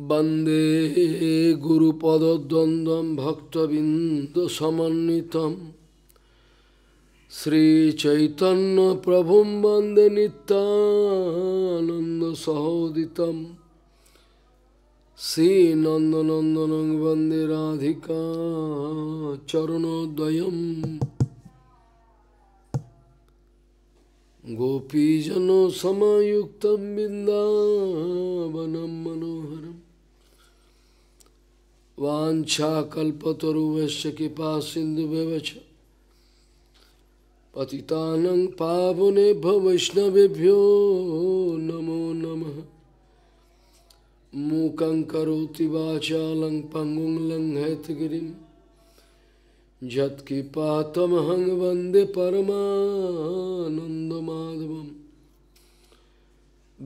वंदे वन्दे गुरुपदद्वन्द्वं भक्तबिन्दुसमन्वितं श्रीचैतन्यप्रभुं वन्दे नित्यानन्दसहोदितं श्रीनन्दनन्दनं वन्दे राधिका गोपीजन सामुक्त बिन्दावनं मनोहरम् वाछा वाछाकल्पतरुवश कृपा सिंधु पति पतितानं पावने वैष्णवभ्यो नमो नमः मूकं करोति वाचालं पङ्गुं लङ्घयतगिरिं यत्कृपातमहं वन्दे परमानन्दमाधवम्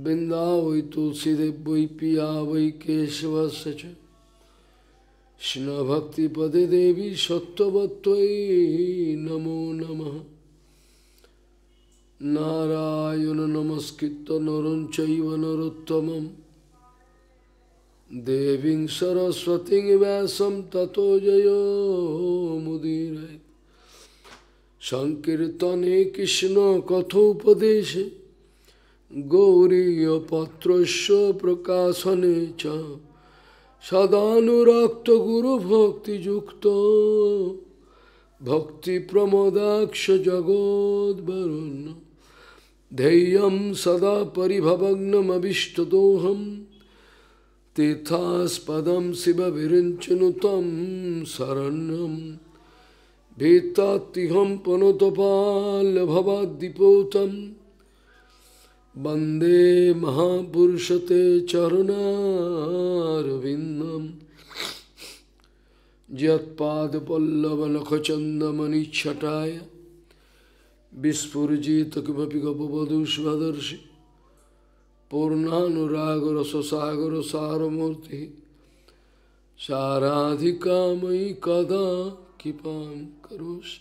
बिन्दा वै तुलसीदेव वै पिया वै केशवश কৃষ্ণভক্তিপদে দেবী সত্যবত্তই নমো নম নারায়ণ নমস্কৃত নরঞ্চৈব নরোত্তম দেবীং সরস্বতী ব্যাসম ততো জয় মুদির সংকীর্তনে কৃষ্ণ কথোপদেশে গৌরীয় পত্রস্য প্রকাশনে চ সদানুরক্ত গুরু ভক্তিযুক্ত ভক্তি প্রমোদাক্ষ জগদ্বরুণ্য ধেয়ম সদা পরিভবগ্নমীষ্টদোহম তীর্থাস্পদম Shiva বিরঞ্চনুতম শরণ্যম ভীতাত্তিহম পনতপাল ভবাদ্দিপৌতম Bande Mahapurushate Charunarvindam Jyatpad Pallavalakachandamani Chataya Vispurjita Kimapi Gopavadu Svadarshi Purnanuragara Sasagara Saramurti Saradhikamayi Kada Kipam Karoshi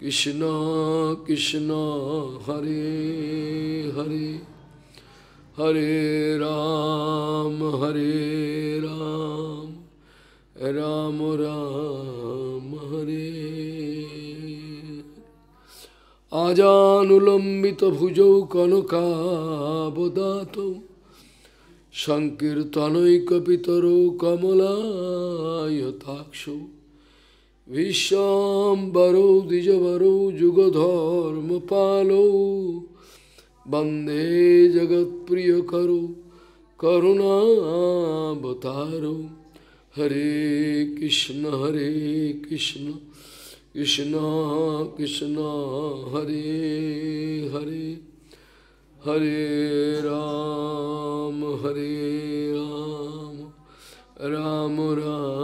Krishna Krishna হরে হরে হরে রাম হরে রাম রাম রাম হরে আজানুলম্বিত ভুজৌ কনকাবদাত সংকীর্তনৈকপিতর কমলায়তাক্ষ विश्वाम्बरो द्विजवरो युगधर्मपालो वन्दे जगत्प्रियकरो करुणावतारो हरे कृष्ण हरे कृष्ण कृष्ण कृष्ण हरे हरे हरे राम हरे राम राम, राम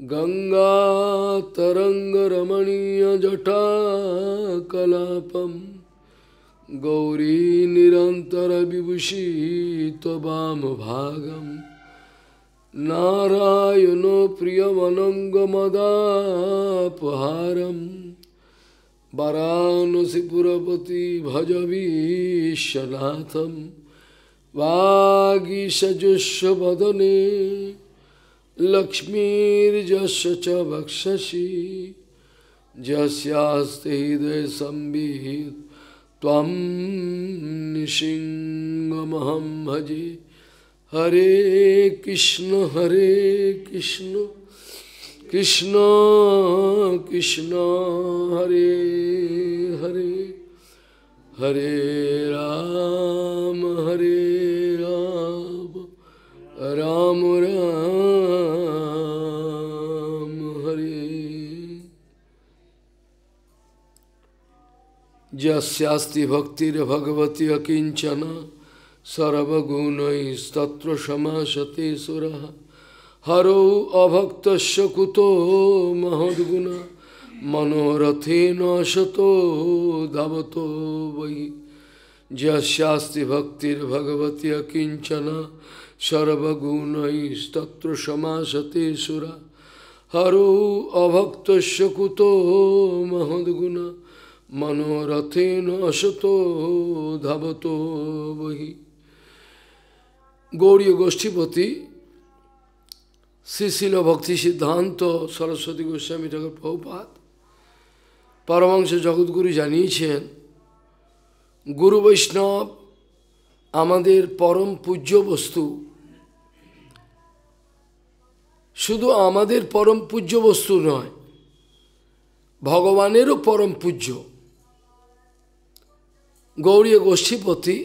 गंगा विभूषित वाम भागम नारायणो प्रियमनङ्गमदापहारं वरानसिपुरपति भजवीशनाथं वागीशजुष्वदने लक्ष्मीर्जस्य च वक्षसि जस्यास्ते हृदय संविहित त्वं भजे हरे कृष्ण हरे कृष्ण कृष्ण कृष्ण हरे हरे हरे राम हरे রাম রাম হরে যাস্তি ভক্তির ভগবতি অকিঞ্চন সর্বগুণৈস্তত্র সমাসতে সুর হর অভক্ত কুত মহদ্গুণ মনোরথে শত ধাবত বৈ যাস্তি ভক্তির ভগবতী অকিঞ্চন সর্বগুণস্তত্র সমাসতে সুরা হর অভক্ত কুত মহদ্গুণ মনোরথেন নশত ধাবত বহি গৌরী গোষ্ঠীপতি শ্রীশীল ভক্তি সিদ্ধান্ত সরস্বতী গোস্বামী ঠাকুর প্রভুপাত পরমাংশ জগৎগুরু জানিয়েছেন গুরু বৈষ্ণব আমাদের পরম পূজ্য বস্তু শুধু আমাদের পরম পূজ্য বস্তু নয় ভগবানেরও পরম পূজ্য গৌরী গোষ্ঠীপতি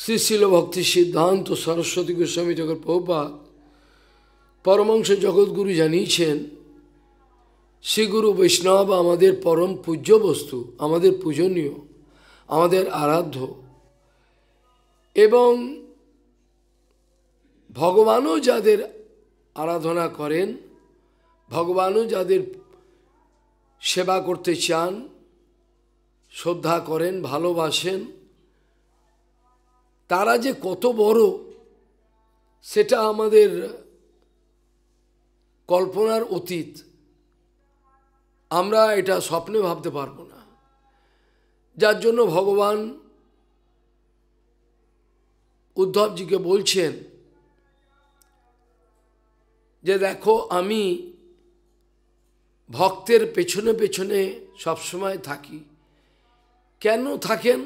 শ্রীশীল ভক্তি সিদ্ধান্ত সরস্বতী গোস্বামী জগৎ প্রভুপা পরমাংশ জগৎগুরু জানিয়েছেন শ্রীগুরু বৈষ্ণব আমাদের পরম পূজ্য বস্তু আমাদের পূজনীয় আমাদের আরাধ্য এবং ভগবানও যাদের আরাধনা করেন ভগবানও যাদের সেবা করতে চান শ্রদ্ধা করেন ভালোবাসেন তারা যে কত বড় সেটা আমাদের কল্পনার অতীত আমরা এটা স্বপ্নে ভাবতে পারবো না যার জন্য ভগবান উদ্ধবজিকে বলছেন যে দেখো আমি ভক্তের পেছনে পেছনে সবসময় থাকি কেন থাকেন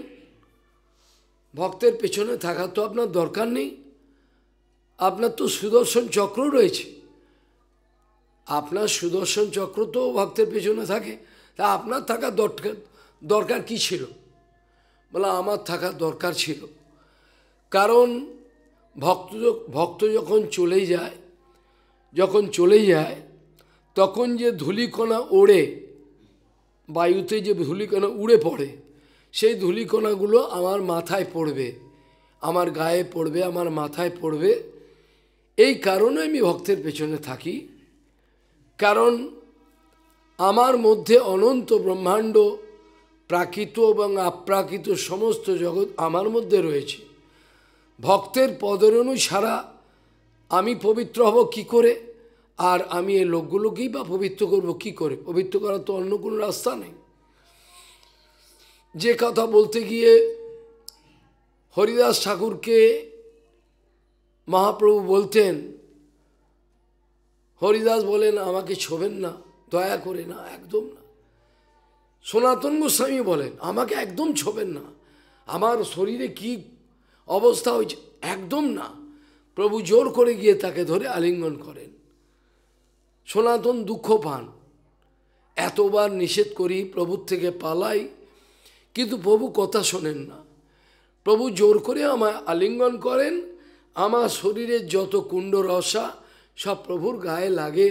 ভক্তের পেছনে থাকা তো আপনার দরকার নেই আপনার তো সুদর্শন চক্র রয়েছে আপনার সুদর্শন চক্র তো ভক্তের পেছনে থাকে তা আপনার থাকা দরকার দরকার কী ছিল বলে আমার থাকা দরকার ছিল কারণ ভক্ত ভক্ত যখন চলে যায় যখন চলে যায় তখন যে ধুলিকণা ওড়ে বায়ুতে যে ধুলিকণা উড়ে পড়ে সেই ধুলিকণাগুলো আমার মাথায় পড়বে আমার গায়ে পড়বে আমার মাথায় পড়বে এই কারণে আমি ভক্তের পেছনে থাকি কারণ আমার মধ্যে অনন্ত ব্রহ্মাণ্ড প্রাকৃত এবং আপ্রাকৃত সমস্ত জগৎ আমার মধ্যে রয়েছে ভক্তের পদরণু ছাড়া আমি পবিত্র হব কি করে আর আমি এই লোকগুলোকেই বা পবিত্র করব কি করে পবিত্র করার তো অন্য কোনো রাস্তা নেই যে কথা বলতে গিয়ে হরিদাস ঠাকুরকে মহাপ্রভু বলতেন হরিদাস বলেন আমাকে ছোবেন না দয়া করে না একদম না সনাতন গোস্বামী বলেন আমাকে একদম ছোবেন না আমার শরীরে কি অবস্থা হয়েছে একদম না প্রভু জোর করে গিয়ে তাকে ধরে আলিঙ্গন করেন সনাতন দুঃখ পান এতবার নিষেধ করি প্রভুর থেকে পালাই কিন্তু প্রভু কথা শোনেন না প্রভু জোর করে আমায় আলিঙ্গন করেন আমার শরীরের যত কুণ্ড রসা সব প্রভুর গায়ে লাগে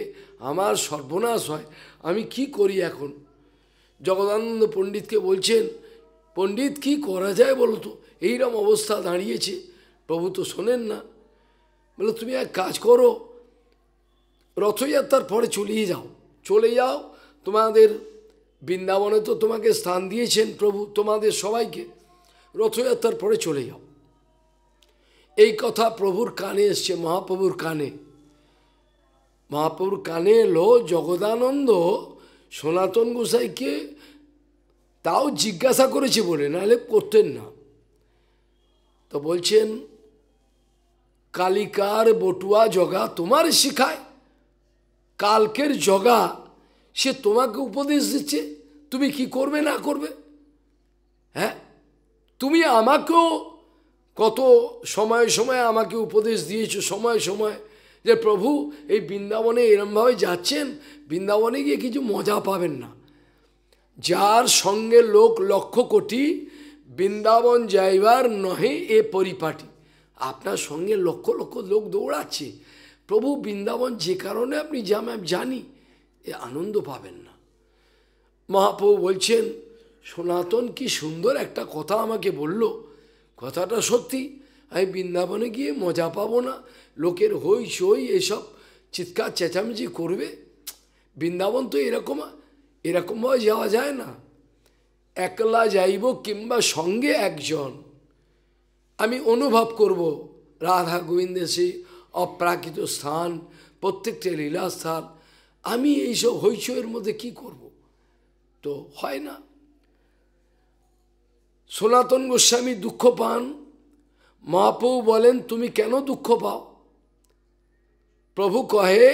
আমার সর্বনাশ হয় আমি কি করি এখন জগদানন্দ পণ্ডিতকে বলছেন পণ্ডিত কি করা যায় বলতো এইরকম অবস্থা দাঁড়িয়েছে প্রভু তো শোনেন না বলে তুমি এক কাজ করো রথযাত্রার পরে চলিয়ে যাও চলে যাও তোমাদের বৃন্দাবনে তো তোমাকে স্থান দিয়েছেন প্রভু তোমাদের সবাইকে রথযাত্রার পরে চলে যাও এই কথা প্রভুর কানে এসছে মহাপ্রভুর কানে মহাপ্রভুর কানে এলো জগদানন্দ সনাতন গোসাইকে তাও জিজ্ঞাসা করেছে বলে নাহলে করতেন না তো বলছেন কালিকার বটুয়া জগা তোমার শিখায় কালকের জগা সে তোমাকে উপদেশ দিচ্ছে তুমি কি করবে না করবে হ্যাঁ তুমি আমাকেও কত সময় সময়ে আমাকে উপদেশ দিয়েছো সময় সময়ে যে প্রভু এই বৃন্দাবনে এরমভাবে যাচ্ছেন বৃন্দাবনে গিয়ে কিছু মজা পাবেন না যার সঙ্গে লোক লক্ষ কোটি বৃন্দাবন যাইবার নহে এ পরিপাটি আপনার সঙ্গে লক্ষ লক্ষ লোক দৌড়াচ্ছে প্রভু বৃন্দাবন যে কারণে আপনি যা জানি এ আনন্দ পাবেন না মহাপ্রভু বলছেন সনাতন কি সুন্দর একটা কথা আমাকে বলল কথাটা সত্যি আমি বৃন্দাবনে গিয়ে মজা পাবো না লোকের হই সই এসব চিৎকার চেঁচামেচি করবে বৃন্দাবন তো এরকম এরকমভাবে যাওয়া যায় না একলা যাইব কিংবা সঙ্গে একজন আমি অনুভব করব রাধা গোবিন্দে সেই অপ্রাকৃত স্থান প্রত্যেকটা লীলাস্থান আমি এইসব হৈচয়ের মধ্যে কি করব তো হয় না সনাতন গোস্বামী দুঃখ পান মহাপ্রভু বলেন তুমি কেন দুঃখ পাও প্রভু কহে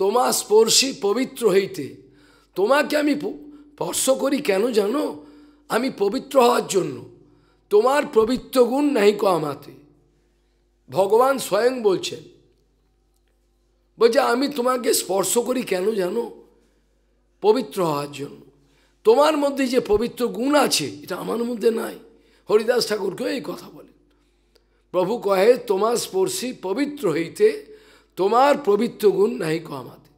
তোমার স্পর্শী পবিত্র হইতে তোমাকে আমি স্পর্শ করি কেন জানো আমি পবিত্র হওয়ার জন্য তোমার পবিত্র গুণ নাই কমাতে ভগবান স্বয়ং বলছেন বলছে আমি তোমাকে স্পর্শ করি কেন জানো পবিত্র হওয়ার জন্য তোমার মধ্যে যে পবিত্র গুণ আছে এটা আমার মধ্যে নাই হরিদাস ঠাকুরকেও এই কথা বলেন প্রভু কহে তোমার স্পর্শী পবিত্র হইতে তোমার পবিত্র গুণ নাই কমাতে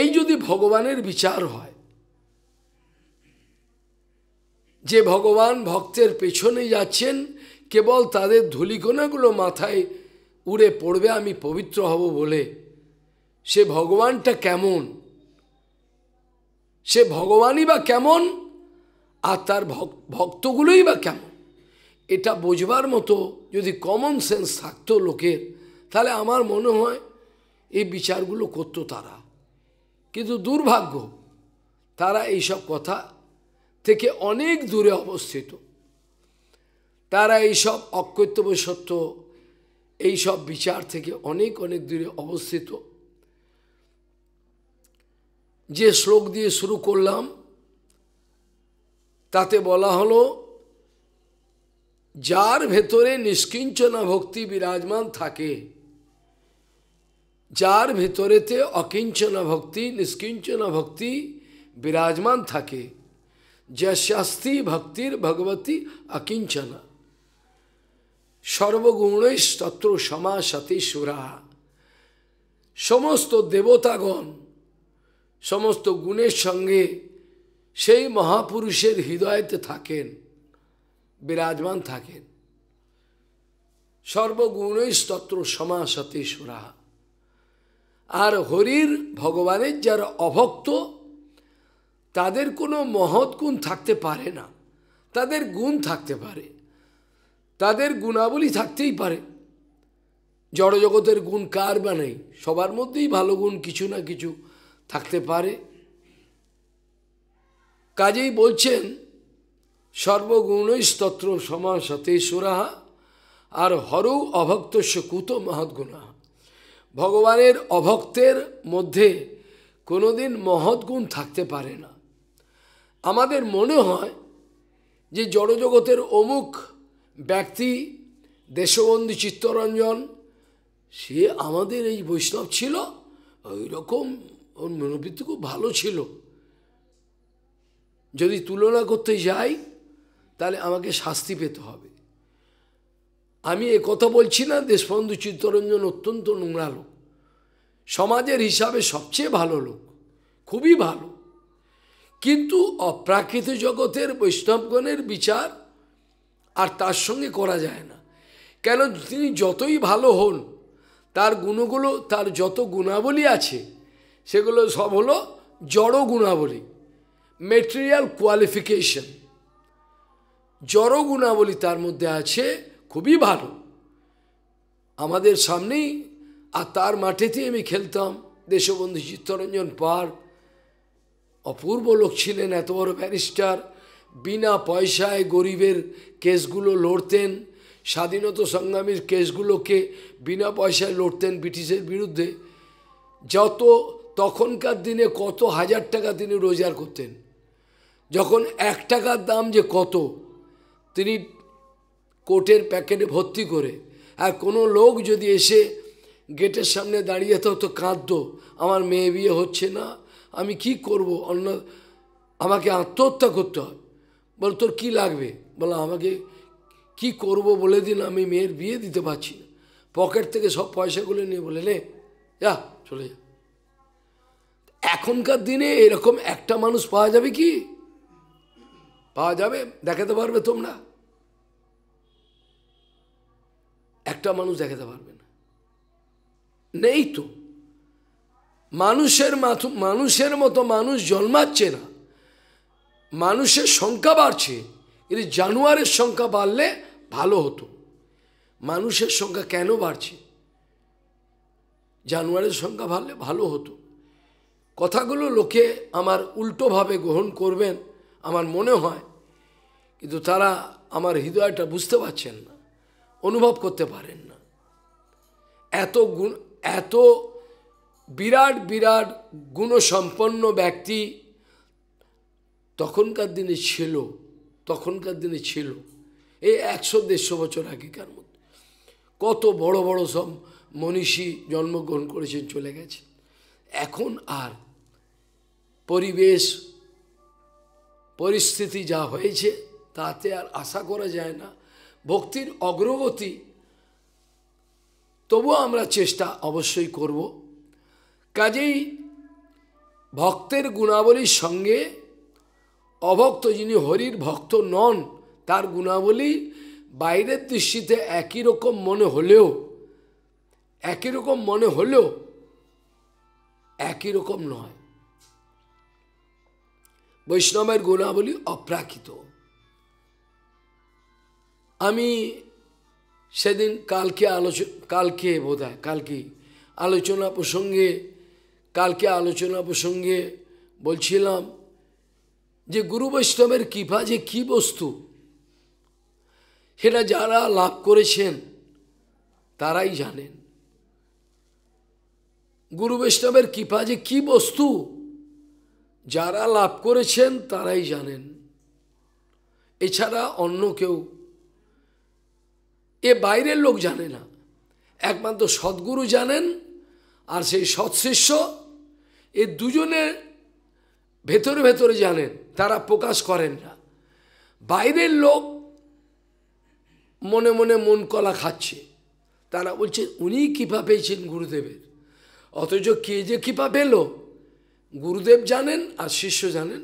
এই যদি ভগবানের বিচার হয় যে ভগবান ভক্তের পেছনে যাচ্ছেন কেবল তাদের ধুলিকোনাগুলো মাথায় উড়ে পড়বে আমি পবিত্র হব বলে সে ভগবানটা কেমন সে ভগবানই বা কেমন আর তার ভক্তগুলোই বা কেমন এটা বোঝবার মতো যদি কমন সেন্স থাকতো লোকের তাহলে আমার মনে হয় এই বিচারগুলো করতো তারা কিন্তু দুর্ভাগ্য তারা এইসব কথা থেকে অনেক দূরে অবস্থিত তারা এইসব অকর্তব্য সত্য এইসব বিচার থেকে অনেক অনেক দূরে অবস্থিত যে শ্লোক দিয়ে শুরু করলাম তাতে বলা হলো যার ভেতরে নিষ্কিঞ্চনা ভক্তি বিরাজমান থাকে যার ভেতরেতে অকিঞ্চনা ভক্তি নিষ্কিঞ্চনা ভক্তি বিরাজমান থাকে যশাস্তি ভক্তির ভগবতী অকিঞ্চনা সর্বগুণেশ তত্র সমা সতী সুরা সমস্ত দেবতাগণ সমস্ত গুণের সঙ্গে সেই মহাপুরুষের হৃদয়তে থাকেন বিরাজমান থাকেন সর্বগুণেশ তত্র সমা সতী সুরা আর হরির ভগবানের যারা অভক্ত তাদের কোনো মহৎ গুণ থাকতে পারে না তাদের গুণ থাকতে পারে তাদের গুণাবলী থাকতেই পারে জড়জগতের গুণ কার বা নেই সবার মধ্যেই ভালো গুণ কিছু না কিছু থাকতে পারে কাজেই বলছেন সর্বগুণই স্তত্র সমা সতেশ্বরাহা আর হরৌ সুত মহৎ গুণাহ ভগবানের অভক্তের মধ্যে কোনোদিন মহৎ গুণ থাকতে পারে না আমাদের মনে হয় যে জড়জগতের অমুক ব্যক্তি দেশবন্ধু চিত্তরঞ্জন সে আমাদের এই বৈষ্ণব ছিল ওই রকম ওর মনোবৃত্তি খুব ভালো ছিল যদি তুলনা করতে যাই তাহলে আমাকে শাস্তি পেতে হবে আমি এ কথা বলছি না দেশবন্ধু চিত্তরঞ্জন অত্যন্ত নোংরা লোক সমাজের হিসাবে সবচেয়ে ভালো লোক খুবই ভালো কিন্তু অপ্রাকৃত জগতের বৈষ্ণবগণের বিচার আর তার সঙ্গে করা যায় না কেন তিনি যতই ভালো হন তার গুণগুলো তার যত গুণাবলী আছে সেগুলো সব হলো জড় গুণাবলী মেটেরিয়াল কোয়ালিফিকেশন জড় গুণাবলী তার মধ্যে আছে খুবই ভালো আমাদের সামনেই আর তার মাঠেতেই আমি খেলতাম দেশবন্ধু চিত্তরঞ্জন পার্ক অপূর্ব লোক ছিলেন এত বড় ব্যারিস্টার বিনা পয়সায় গরিবের কেসগুলো লড়তেন স্বাধীনতা সংগ্রামীর কেসগুলোকে বিনা পয়সায় লড়তেন ব্রিটিশের বিরুদ্ধে যত তখনকার দিনে কত হাজার টাকা তিনি রোজগার করতেন যখন এক টাকার দাম যে কত তিনি কোটের প্যাকেটে ভর্তি করে আর কোনো লোক যদি এসে গেটের সামনে দাঁড়িয়ে তো কাঁদতো আমার মেয়ে বিয়ে হচ্ছে না আমি কি করব অন্য আমাকে আত্মহত্যা করতে হবে বল তোর কী লাগবে বলো আমাকে কি করব বলে দিন আমি মেয়ের বিয়ে দিতে পারছি না পকেট থেকে সব পয়সাগুলো নিয়ে বলে নে যা চলে যা এখনকার দিনে এরকম একটা মানুষ পাওয়া যাবে কি পাওয়া যাবে দেখাতে পারবে তোমরা একটা মানুষ দেখাতে পারবে না নেই তো মানুষের মাথু মানুষের মতো মানুষ জন্মাচ্ছে না মানুষের সংখ্যা বাড়ছে কিন্তু জানুয়ারের সংখ্যা বাড়লে ভালো হতো মানুষের সংখ্যা কেন বাড়ছে জানুয়ারের সংখ্যা বাড়লে ভালো হতো কথাগুলো লোকে আমার উল্টোভাবে গ্রহণ করবেন আমার মনে হয় কিন্তু তারা আমার হৃদয়টা বুঝতে পারছেন না অনুভব করতে পারেন না এত গুণ এত বিরাট বিরাট গুণসম্পন্ন ব্যক্তি তখনকার দিনে ছিল তখনকার দিনে ছিল এই একশো দেড়শো বছর আগেকার মধ্যে কত বড় বড় সব মনীষী জন্মগ্রহণ করেছেন চলে গেছে এখন আর পরিবেশ পরিস্থিতি যা হয়েছে তাতে আর আশা করা যায় না ভক্তির অগ্রগতি তবুও আমরা চেষ্টা অবশ্যই করবো কাজেই ভক্তের গুণাবলীর সঙ্গে অভক্ত যিনি হরির ভক্ত নন তার গুণাবলী বাইরের দৃষ্টিতে একই রকম মনে হলেও একই রকম মনে হলেও একই রকম নয় বৈষ্ণবের গুণাবলী অপ্রাকৃত আমি সেদিন কালকে আলোচ কালকে বোধ হয় কালকে আলোচনা প্রসঙ্গে কালকে আলোচনা প্রসঙ্গে বলছিলাম যে গুরু বৈষ্ণবের কৃপা যে কী বস্তু সেটা যারা লাভ করেছেন তারাই জানেন গুরু বৈষ্ণবের কৃপা যে কী বস্তু যারা লাভ করেছেন তারাই জানেন এছাড়া অন্য কেউ এ বাইরের লোক জানে না একমাত্র সদ্গুরু জানেন আর সেই সৎশিষ্য এ দুজনের ভেতরে ভেতরে জানেন তারা প্রকাশ করেন না বাইরের লোক মনে মনে মন কলা খাচ্ছে তারা বলছে উনি কৃপা পেয়েছেন গুরুদেবের অথচ কে যে কৃপা পেল গুরুদেব জানেন আর শিষ্য জানেন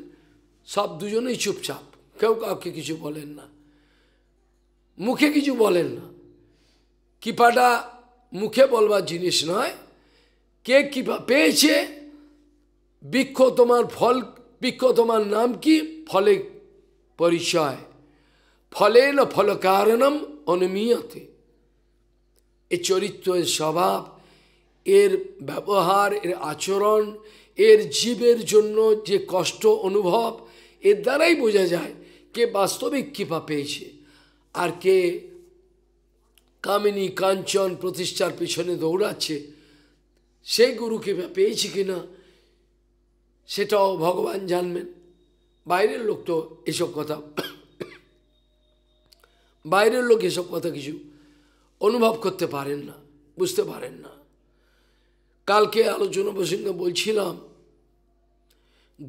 সব দুজনেই চুপচাপ কেউ কাউকে কিছু বলেন না মুখে কিছু বলেন না কৃপাটা মুখে বলবার জিনিস নয় কে কৃপা পেয়েছে বৃক্ষ তোমার ফল বৃক্ষ তোমার নাম কি ফলে পরিচয় ফলে না ফল কারণম অনুমীয়তে এ চরিত্র এর স্বভাব এর ব্যবহার এর আচরণ এর জীবের জন্য যে কষ্ট অনুভব এর দ্বারাই বোঝা যায় কে বাস্তবিক কৃপা পেয়েছে আর কে কামিনী কাঞ্চন প্রতিষ্ঠার পিছনে দৌড়াচ্ছে সেই গুরু কৃপা পেয়েছে কিনা সেটাও ভগবান জানবেন বাইরের লোক তো এসব কথা বাইরের লোক এসব কথা কিছু অনুভব করতে পারেন না বুঝতে পারেন না কালকে আলোচনা প্রসঙ্গে বলছিলাম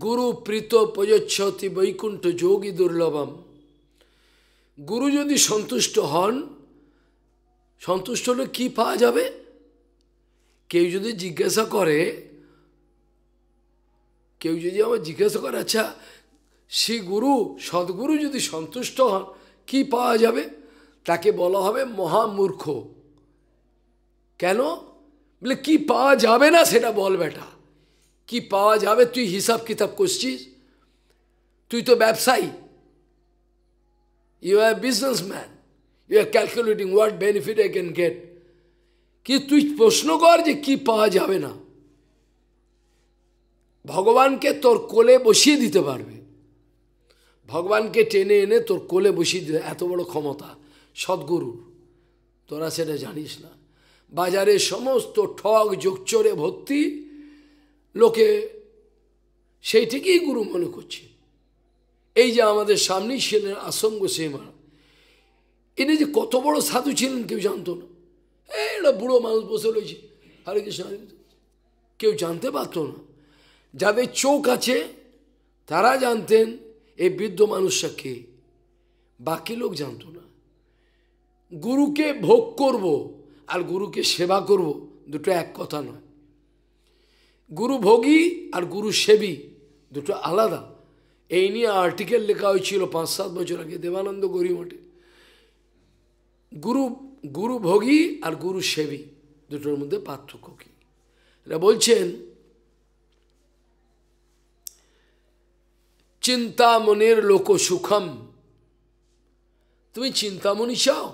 গুরু প্রীত প্রযচ্ছতি বৈকুণ্ঠ যোগী দুর্লভম গুরু যদি সন্তুষ্ট হন সন্তুষ্ট হলে কী পাওয়া যাবে কেউ যদি জিজ্ঞাসা করে কেউ যদি আমার জিজ্ঞাসা করে আচ্ছা শ্রী গুরু সদ্গুরু যদি সন্তুষ্ট হন কি পাওয়া যাবে তাকে বলা হবে মহামূর্খ কেন বলে কি পাওয়া যাবে না সেটা বল বেটা কি পাওয়া যাবে তুই হিসাব কিতাব করছিস তুই তো ব্যবসায়ী you are businessman you are calculating what benefit I can get কি তুই প্রশ্ন কর যে কি পাওয়া যাবে না ভগবানকে তোর কোলে বসিয়ে দিতে পারবে ভগবানকে টেনে এনে তোর কোলে বসিয়ে দিতে এত বড় ক্ষমতা সদ্গুরুর তোরা সেটা জানিস না বাজারে সমস্ত ঠগ যোগচরে ভর্তি লোকে সেইটিকেই গুরু মনে করছে এই যে আমাদের সামনেই ছিলেন আসঙ্গ সেমা ইনি যে কত বড় সাধু ছিলেন কেউ জানতো না এটা বুড়ো মানুষ বসে রয়েছে হরে কৃষ্ণ কেউ জানতে পারতো না যাদের চোখ আছে তারা জানতেন এই বৃদ্ধ মানুষটা কে বাকি লোক জানত না গুরুকে ভোগ করব আর গুরুকে সেবা করব দুটো এক কথা নয় গুরু ভোগী আর গুরু সেবী দুটো আলাদা এই নিয়ে আর্টিকেল লেখা হয়েছিল পাঁচ সাত বছর আগে দেবানন্দ গরিমঠে গুরু গুরু ভোগী আর গুরু সেবী দুটোর মধ্যে পার্থক্য কী এটা বলছেন চিন্তামণির লোক সুখম তুমি চিন্তামণি চাও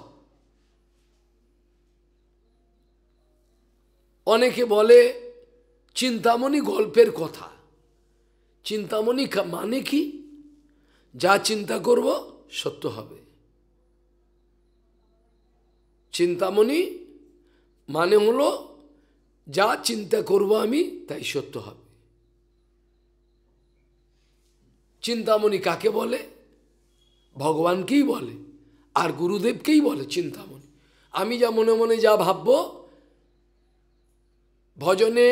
অনেকে বলে চিন্তামণি গল্পের কথা চিন্তামণি মানে কি যা চিন্তা করব সত্য হবে চিন্তামণি মানে হলো যা চিন্তা করব আমি তাই সত্য হবে চিন্তামণি কাকে বলে ভগবানকেই বলে আর গুরুদেবকেই বলে চিন্তামণি আমি যা মনে মনে যা ভাবব ভজনে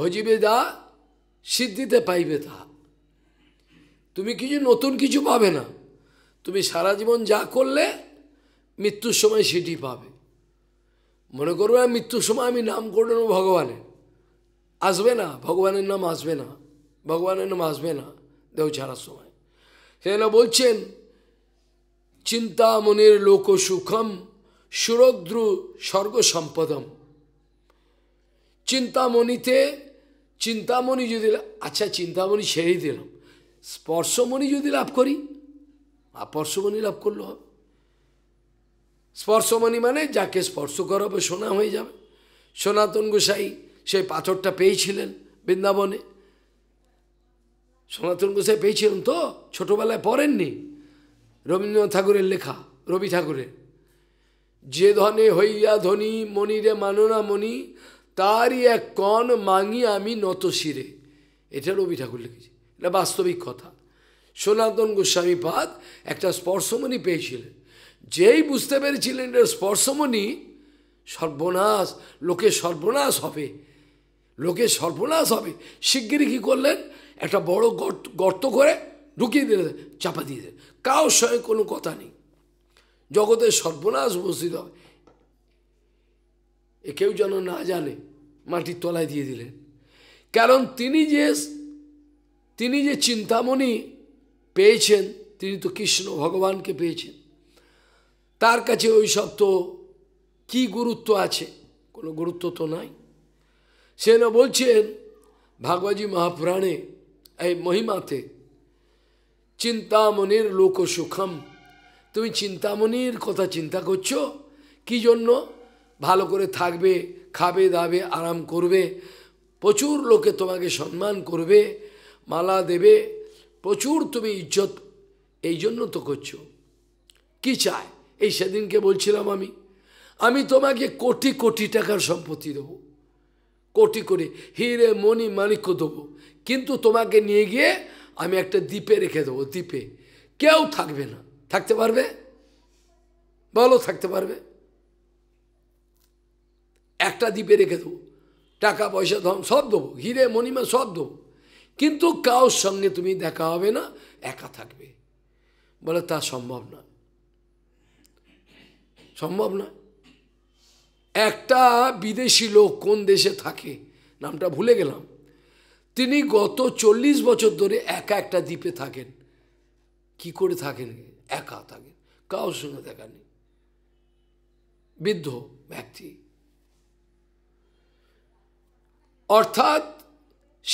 ভজিবে যা সিদ্ধিতে পাইবে তা তুমি কিছু নতুন কিছু পাবে না তুমি সারা জীবন যা করলে মৃত্যুর সময় সেটি পাবে মনে করবে না মৃত্যুর সময় আমি নাম করে নেব ভগবানের আসবে না ভগবানের নাম আসবে না ভগবানের নাম আসবে না দেহ ছাড়ার সময় সেজন্য বলছেন চিন্তামণির লোক সুখম সুরদ্র স্বর্গ সম্পদম চিন্তামণিতে চিন্তামণি যদি আচ্ছা চিন্তামণি ছেড়েই দিলাম স্পর্শমণি যদি লাভ করি আপর্শমণি লাভ করলো হবে স্পর্শমণি মানে যাকে স্পর্শ করা হবে সোনা হয়ে যাবে সনাতন গোসাই সেই পাথরটা পেয়েছিলেন বৃন্দাবনে সনাতন গোসাই পেয়েছিলেন তো ছোটোবেলায় পড়েননি রবীন্দ্রনাথ ঠাকুরের লেখা রবি ঠাকুরের যে ধনে হইয়া ধনী মনিরে মাননা মণি তারই এক কণ মাঙি আমি নত শিরে এটা রবি ঠাকুর লিখেছে এটা বাস্তবিক কথা সনাতন গোস্বামী পাদ একটা স্পর্শমণি পেয়েছিলেন যেই বুঝতে পেরেছিলেন এটা স্পর্শমণি সর্বনাশ লোকে সর্বনাশ হবে লোকে সর্বনাশ হবে শিগগিরই কী করলেন একটা বড় গর্ত গর্ত করে ঢুকিয়ে দিলে চাপা দিয়ে দেবে কারোর সঙ্গে কোনো কথা নেই জগতের সর্বনাশ উপস্থিত হবে এ কেউ যেন না জানে মাটির তলায় দিয়ে দিলেন কারণ তিনি যে তিনি যে চিন্তামণি পেয়েছেন তিনি তো কৃষ্ণ ভগবানকে পেয়েছেন তার কাছে ওই সব তো কী গুরুত্ব আছে কোনো গুরুত্ব তো নাই সে না বলছেন ভাগবতী মহাপুরাণে এই মহিমাতে চিন্তামণির লোক সুখম তুমি চিন্তামণির কথা চিন্তা করছো কি জন্য ভালো করে থাকবে খাবে দাবে আরাম করবে প্রচুর লোকে তোমাকে সম্মান করবে মালা দেবে প্রচুর তুমি ইজ্জত এই জন্য তো করছো কি চায় এই সেদিনকে বলছিলাম আমি আমি তোমাকে কোটি কোটি টাকার সম্পত্তি দেবো কোটি কোটি হিরে মণি মাণিক্য দেবো কিন্তু তোমাকে নিয়ে গিয়ে আমি একটা দ্বীপে রেখে দেবো দ্বীপে কেউ থাকবে না থাকতে পারবে বলো থাকতে পারবে একটা দ্বীপে রেখে দেবো টাকা পয়সা ধন সব দেবো হিরে মণিমা সব দেবো কিন্তু কারোর সঙ্গে তুমি দেখা হবে না একা থাকবে বলে তা সম্ভব না সম্ভব না একটা বিদেশি লোক কোন দেশে থাকে নামটা ভুলে গেলাম তিনি গত চল্লিশ বছর ধরে একা একটা দ্বীপে থাকেন কি করে থাকেন একা থাকেন কারোর সঙ্গে দেখা নেই বৃদ্ধ ব্যক্তি অর্থাৎ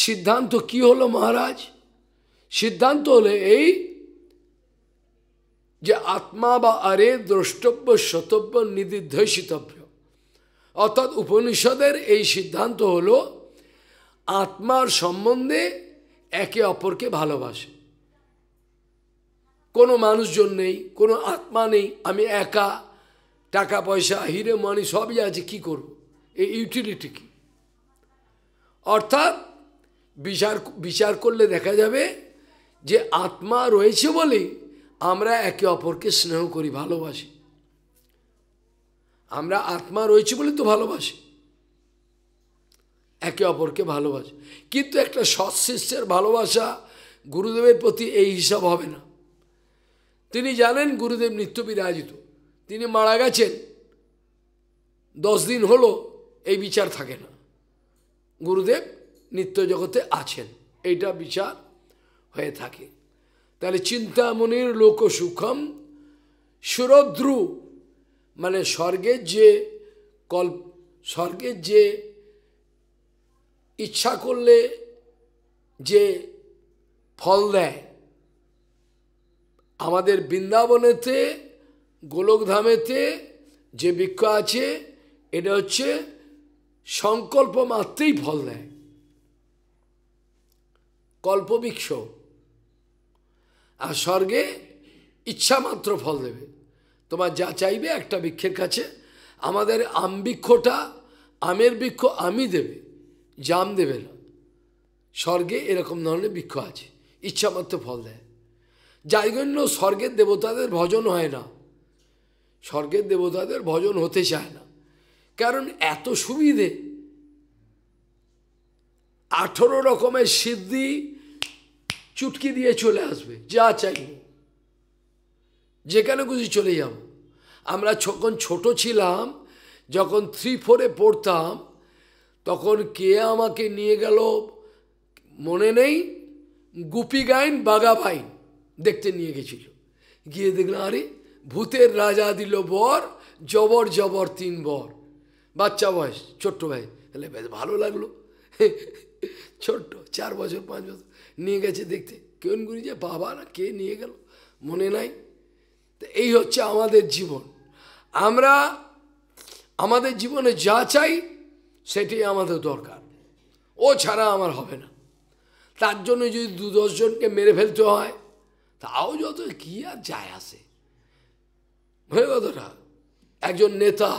সিদ্ধান্ত কি হলো মহারাজ সিদ্ধান্ত হলে এই যে আত্মা বা আরে দ্রষ্টব্য শতব্য নির্দেশিতব্য অর্থাৎ উপনিষদের এই সিদ্ধান্ত হলো আত্মার সম্বন্ধে একে অপরকে ভালোবাসে কোনো মানুষজন নেই কোনো আত্মা নেই আমি একা টাকা পয়সা হিরে মানি সবই আছে কী করব এই ইউটিলিটি কী অর্থাৎ বিচার বিচার করলে দেখা যাবে যে আত্মা রয়েছে বলেই আমরা একে অপরকে স্নেহ করি ভালোবাসি আমরা আত্মা রয়েছে বলে তো ভালোবাসি একে অপরকে ভালোবাসে কিন্তু একটা সৎ শিষ্যের ভালোবাসা গুরুদেবের প্রতি এই হিসাব হবে না তিনি জানেন গুরুদেব নিত্য বিরাজিত তিনি মারা গেছেন দশ দিন হলো এই বিচার থাকে না গুরুদেব নিত্য জগতে আছেন এইটা বিচার হয়ে থাকে তাহলে চিন্তামণির লোক সুখম সুরদ্রু মানে স্বর্গের যে কল্প স্বর্গের যে ইচ্ছা করলে যে ফল দেয় আমাদের বৃন্দাবনেতে গোলকধামেতে যে বৃক্ষ আছে এটা হচ্ছে সংকল্প মাত্রেই ফল দেয় কল্পবৃক্ষ আর স্বর্গে ইচ্ছা মাত্র ফল দেবে তোমার যা চাইবে একটা বৃক্ষের কাছে আমাদের আম বৃক্ষটা আমের বৃক্ষ আমি দেবে জাম দেবে না স্বর্গে এরকম ধরনের বৃক্ষ আছে ইচ্ছামতো ফল দেয় যাই জন্য স্বর্গের দেবতাদের ভজন হয় না স্বর্গের দেবতাদের ভজন হতে চায় না কারণ এত সুবিধে আঠেরো রকমের সিদ্ধি চুটকি দিয়ে চলে আসবে যা চাইব যেখানে খুশি চলে যাব আমরা যখন ছোট ছিলাম যখন থ্রি ফোরে পড়তাম তখন কে আমাকে নিয়ে গেল মনে নেই গুপি গাইন বাগা ভাইন দেখতে নিয়ে গেছিল গিয়ে দেখলাম আরে ভূতের রাজা দিল বর জবর জবর তিন বর বাচ্চা বয়স ছোট্ট ভাই তাহলে বেশ ভালো লাগলো ছোট্ট চার বছর পাঁচ বছর নিয়ে গেছে দেখতে কেন গুরি যে বাবা না কে নিয়ে গেল মনে নাই তো এই হচ্ছে আমাদের জীবন আমরা আমাদের জীবনে যা চাই সেটি আমাদের দরকার ও ছাড়া আমার হবে না তার জন্য যদি দু দশজনকে মেরে ফেলতে হয় তাও যত কী আর যায় আসে ভয় কথাটা একজন নেতা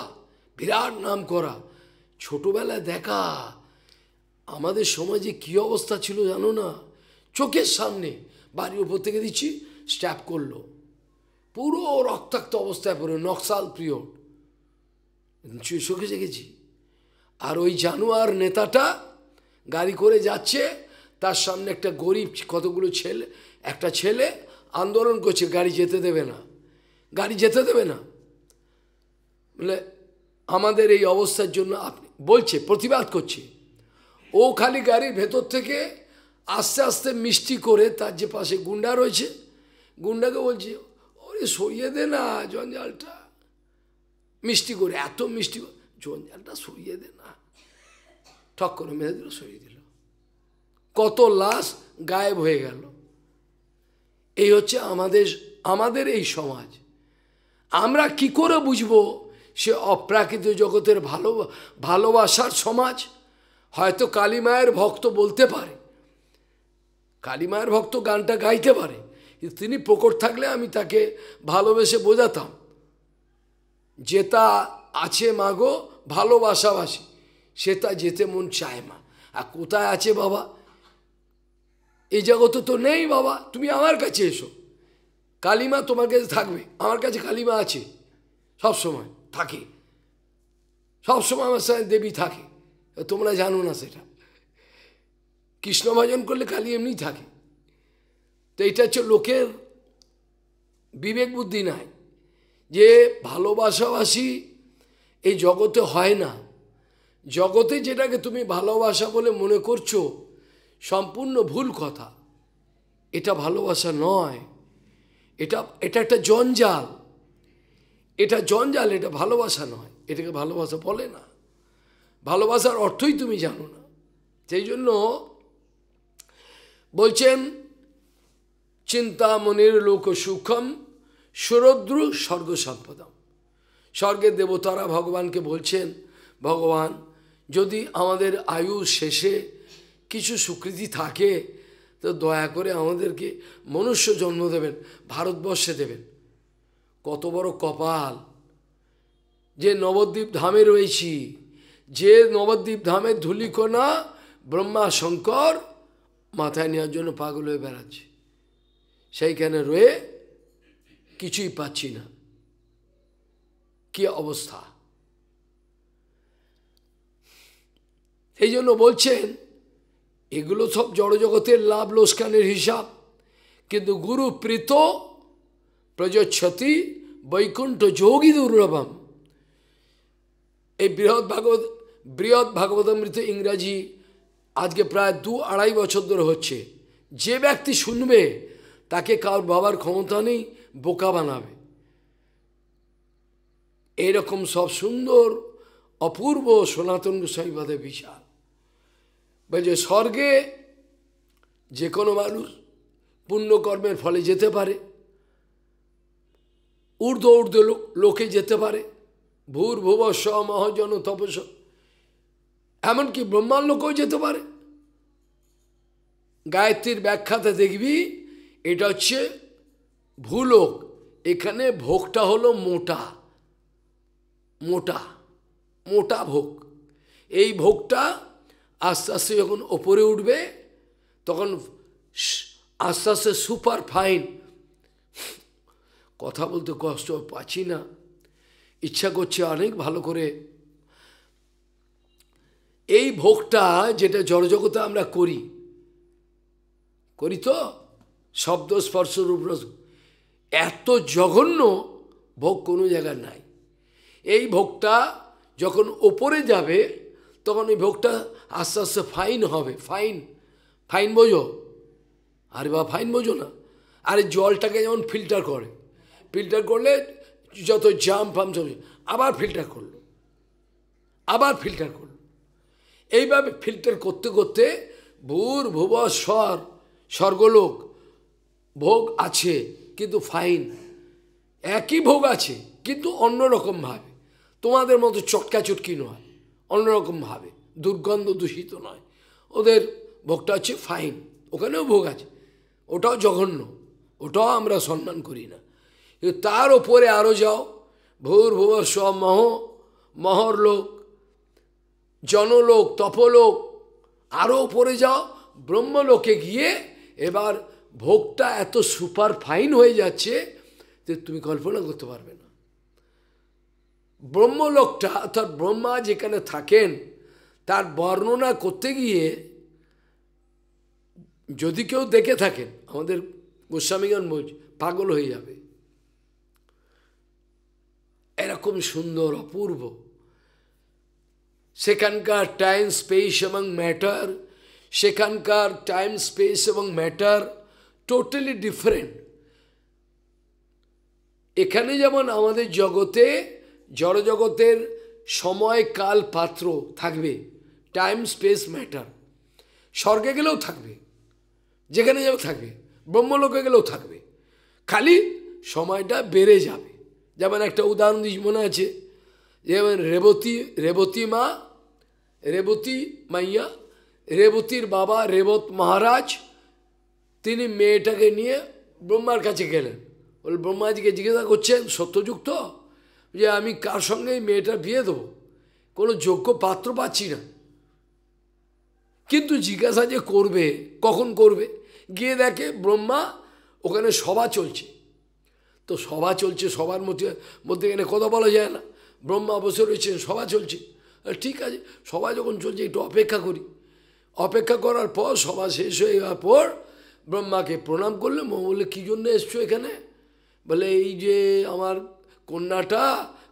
বিরাট নাম করা ছোটোবেলায় দেখা আমাদের সমাজে কি অবস্থা ছিল জানো না চোখের সামনে বাড়ির উপর থেকে দিচ্ছি স্ট্যাপ করলো পুরো রক্তাক্ত অবস্থায় পড়ে নকশাল প্রিয় চোখে দেখেছি আর ওই জানোয়ার নেতাটা গাড়ি করে যাচ্ছে তার সামনে একটা গরিব কতগুলো ছেলে একটা ছেলে আন্দোলন করছে গাড়ি যেতে দেবে না গাড়ি যেতে দেবে না বলে আমাদের এই অবস্থার জন্য আপনি বলছে প্রতিবাদ করছে ও খালি গাড়ির ভেতর থেকে আস্তে আস্তে মিষ্টি করে তার যে পাশে গুন্ডা রয়েছে গুন্ডাকে বলছে ওরে সরিয়ে দে না জঞ্জালটা মিষ্টি করে এত মিষ্টি জঞ্জালটা সরিয়ে দে না ঠক করে মেরে দিল সরিয়ে দিল কত লাশ গায়েব হয়ে গেল এই হচ্ছে আমাদের আমাদের এই সমাজ আমরা কি করে বুঝব সে অপ্রাকৃত জগতের ভালো ভালোবাসার সমাজ হয়তো কালীমায়ের ভক্ত বলতে পারে কালীমায়ের ভক্ত গানটা গাইতে পারে তিনি প্রকট থাকলে আমি তাকে ভালোবেসে বোঝাতাম যেটা আছে মাগো ভালোবাসাবাসী সে তা যেতে মন চায় মা আর কোথায় আছে বাবা এই জগতে তো নেই বাবা তুমি আমার কাছে এসো কালিমা তোমার কাছে থাকবে আমার কাছে কালিমা আছে সব সময় থাকে সব সময় আমার সঙ্গে দেবী থাকে তোমরা জানো না সেটা কৃষ্ণ ভজন করলে কালী এমনি থাকে তো এটা হচ্ছে লোকের বিবেক বুদ্ধি নাই যে ভালোবাসাবাসি এই জগতে হয় না জগতে যেটাকে তুমি ভালোবাসা বলে মনে করছো সম্পূর্ণ ভুল কথা এটা ভালোবাসা নয় এটা এটা একটা জঞ্জাল এটা জঞ্জাল এটা ভালোবাসা নয় এটাকে ভালোবাসা বলে না ভালোবাসার অর্থই তুমি জানো না সেই জন্য বলছেন চিন্তা মনের লোক সুখম সুরদ্র স্বর্গ সম্পদম স্বর্গের দেবতারা ভগবানকে বলছেন ভগবান যদি আমাদের আয়ু শেষে কিছু স্বীকৃতি থাকে তো দয়া করে আমাদেরকে মনুষ্য জন্ম দেবেন ভারতবর্ষে দেবেন কত বড় কপাল যে নবদ্বীপ ধামে রয়েছি যে নবদ্বীপ ধামের ধুলিকোনা ব্রহ্মা শঙ্কর মাথায় নেওয়ার জন্য পাগল হয়ে বেড়াচ্ছে সেইখানে রয়ে কিছুই পাচ্ছি না কি অবস্থা সেই জন্য বলছেন এগুলো সব জড়জগতের লাভ লোসকানের হিসাব কিন্তু গুরু প্রীত প্রজচ্ছতি বৈকুণ্ঠ যোগী দুর্লভম এই বৃহৎ ভাগবত বৃহৎ ভাগবতামৃত ইংরাজি আজকে প্রায় দু আড়াই বছর ধরে হচ্ছে যে ব্যক্তি শুনবে তাকে কার বাবার ক্ষমতা নেই বোকা বানাবে এরকম সব সুন্দর অপূর্ব সনাতন গোস্বামী বিশাল বিচার বলছে স্বর্গে যে কোনো মানুষ পুণ্যকর্মের ফলে যেতে পারে ঊর্ধ্ব ঊর্ধ্ব লোকে যেতে পারে ভূর ভুব স মহাজন তপস এমনকি ব্রহ্মার লোকেও যেতে পারে গায়ত্রীর ব্যাখ্যাতে দেখবি এটা হচ্ছে ভূলোক এখানে ভোগটা হলো মোটা মোটা মোটা ভোগ এই ভোগটা আস্তে আস্তে যখন ওপরে উঠবে তখন আস্তে আস্তে সুপার ফাইন কথা বলতে কষ্ট পাচ্ছি না ইচ্ছা করছে অনেক ভালো করে এই ভোগটা যেটা জড়জগতে আমরা করি করি তো শব্দ স্পর্শ রূপরস এত জঘন্য ভোগ কোনো জায়গায় নাই এই ভোগটা যখন ওপরে যাবে তখন এই ভোগটা আস্তে আস্তে ফাইন হবে ফাইন ফাইন বোঝো আরে বা ফাইন বোঝো না আরে জলটাকে যেমন ফিল্টার করে ফিল্টার করলে যত জাম ফাম সব আবার ফিল্টার করল আবার ফিল্টার করলো এইভাবে ফিল্টার করতে করতে ভূর ভুব স্বর স্বর্গলোক ভোগ আছে কিন্তু ফাইন একই ভোগ আছে কিন্তু অন্যরকমভাবে তোমাদের মতো চটকা চটকি নয় অন্যরকমভাবে দুর্গন্ধ দূষিত নয় ওদের ভোগটা হচ্ছে ফাইন ওখানেও ভোগ আছে ওটাও জঘন্য ওটাও আমরা সম্মান করি না তার ওপরে আরও যাও ভোর ভোর স্ব মহ মহর লোক জনলোক তপলোক আরও ওপরে যাও ব্রহ্মলোকে গিয়ে এবার ভোগটা এত সুপার ফাইন হয়ে যাচ্ছে যে তুমি কল্পনা করতে পারবে না ব্রহ্মলোকটা অর্থাৎ ব্রহ্মা যেখানে থাকেন তার বর্ণনা করতে গিয়ে যদি কেউ দেখে থাকেন আমাদের গোস্বামীগণ বলছে পাগল হয়ে যাবে এরকম সুন্দর অপূর্ব সেখানকার টাইম স্পেস এবং ম্যাটার সেখানকার টাইম স্পেস এবং ম্যাটার টোটালি ডিফারেন্ট এখানে যেমন আমাদের জগতে জড়জগতের সময় কাল পাত্র থাকবে টাইম স্পেস ম্যাটার স্বর্গে গেলেও থাকবে যেখানে যাবে থাকবে ব্রহ্মলোকে গেলেও থাকবে খালি সময়টা বেড়ে যাবে যেমন একটা উদাহরণ দিচ্ছি মনে আছে যেমন রেবতী রেবতী মা রেবতী মাইয়া রেবতীর বাবা রেবত মহারাজ তিনি মেয়েটাকে নিয়ে ব্রহ্মার কাছে গেলেন ওই ব্রহ্মাজিকে জিজ্ঞাসা করছেন সত্যযুক্ত যে আমি কার সঙ্গে মেয়েটা বিয়ে দেবো কোনো যোগ্য পাত্র পাচ্ছি না কিন্তু জিজ্ঞাসা যে করবে কখন করবে গিয়ে দেখে ব্রহ্মা ওখানে সভা চলছে তো সভা চলছে সবার মধ্যে মধ্যে এখানে কথা বলা যায় না ব্রহ্মা বসে রয়েছেন সভা চলছে ঠিক আছে সভা যখন চলছে একটু অপেক্ষা করি অপেক্ষা করার পর সভা শেষ হয়ে যাওয়ার পর ব্রহ্মাকে প্রণাম করলে বলে কী জন্য এসছো এখানে বলে এই যে আমার কন্যাটা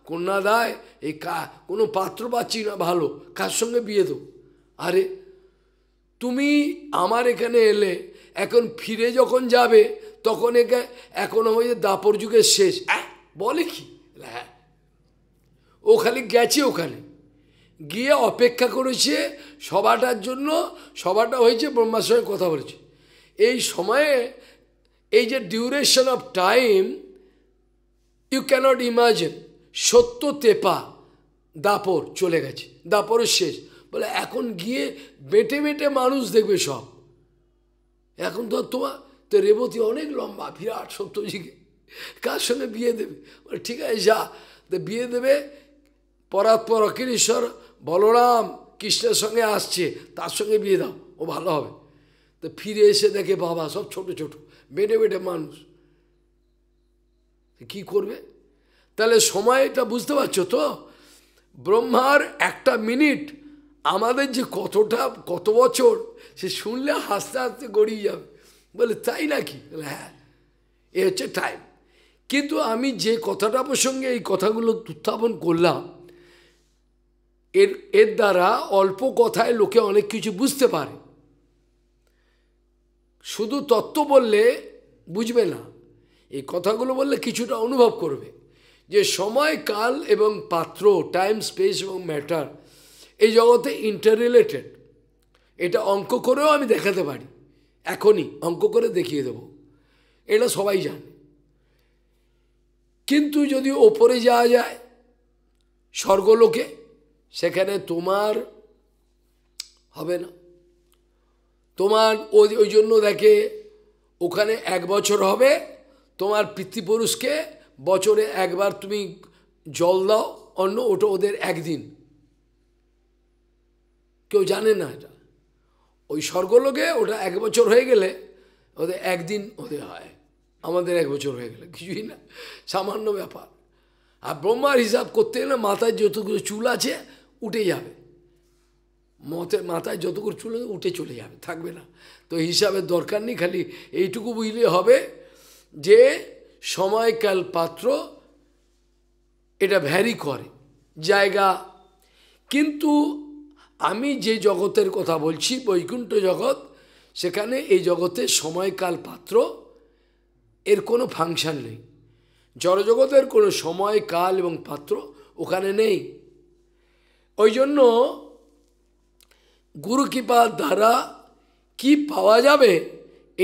কন্যা দায় এই কা কোনো পাত্র পাচ্ছি না ভালো কার সঙ্গে বিয়ে দেবো আরে তুমি আমার এখানে এলে এখন ফিরে যখন যাবে তখন একে এখন ওই দাপর যুগের শেষ হ্যাঁ বলে কি হ্যাঁ ও খালি গেছে ওখানে গিয়ে অপেক্ষা করেছে সভাটার জন্য সভাটা হয়েছে ব্রহ্মার সঙ্গে কথা বলেছে এই সময়ে এই যে duration of time you cannot imagine সত্য তেপা দাপর চলে গেছে দাপরের শেষ বলে এখন গিয়ে বেটে বেটে মানুষ দেখবে সব এখন তো তোমার তো রেবতী অনেক লম্বা বিরাট সত্যজিকে কার সঙ্গে বিয়ে দেবে বলে ঠিক আছে যা তো বিয়ে দেবে পরাৎপর ঈশ্বর বলরাম কৃষ্ণের সঙ্গে আসছে তার সঙ্গে বিয়ে দাও ও ভালো হবে তো ফিরে এসে দেখে বাবা সব ছোট ছোট বেটে বেটে মানুষ কি করবে তাহলে সময়টা বুঝতে পারছো তো ব্রহ্মার একটা মিনিট আমাদের যে কতটা কত বছর সে শুনলে হাসতে হাসতে গড়িয়ে যাবে বলে তাই নাকি হ্যাঁ এ হচ্ছে টাইম কিন্তু আমি যে কথাটা প্রসঙ্গে এই কথাগুলো উত্থাপন করলাম এর এর দ্বারা অল্প কথায় লোকে অনেক কিছু বুঝতে পারে শুধু তত্ত্ব বললে বুঝবে না এই কথাগুলো বললে কিছুটা অনুভব করবে যে সময় কাল এবং পাত্র টাইম স্পেস এবং ম্যাটার এই জগতে ইন্টার রিলেটেড এটা অঙ্ক করেও আমি দেখাতে পারি এখনই অঙ্ক করে দেখিয়ে দেব এটা সবাই জানে কিন্তু যদি ওপরে যাওয়া যায় স্বর্গলোকে সেখানে তোমার হবে না তোমার ওই ওই জন্য দেখে ওখানে এক বছর হবে তোমার পিতৃপুরুষকে বছরে একবার তুমি জল দাও অন্য ওটা ওদের একদিন কেউ জানে না এটা ওই স্বর্গলোকে ওটা এক বছর হয়ে গেলে ওদের একদিন ওদের হয় আমাদের এক বছর হয়ে গেলে কিছুই না সামান্য ব্যাপার আর ব্রহ্মার হিসাব করতে গেলে মাথায় যতগুলো চুল আছে উঠে যাবে মতে মাথায় যতগুলো চুল উঠে চলে যাবে থাকবে না তো হিসাবের দরকার নেই খালি এইটুকু বুঝলে হবে যে সময়কাল পাত্র এটা ভ্যারি করে জায়গা কিন্তু আমি যে জগতের কথা বলছি বৈকুণ্ঠ জগৎ সেখানে এই জগতে সময়কাল পাত্র এর কোনো ফাংশন নেই জড়জগতের কোনো সময় কাল এবং পাত্র ওখানে নেই ওই জন্য গুরু কৃপা দ্বারা কি পাওয়া যাবে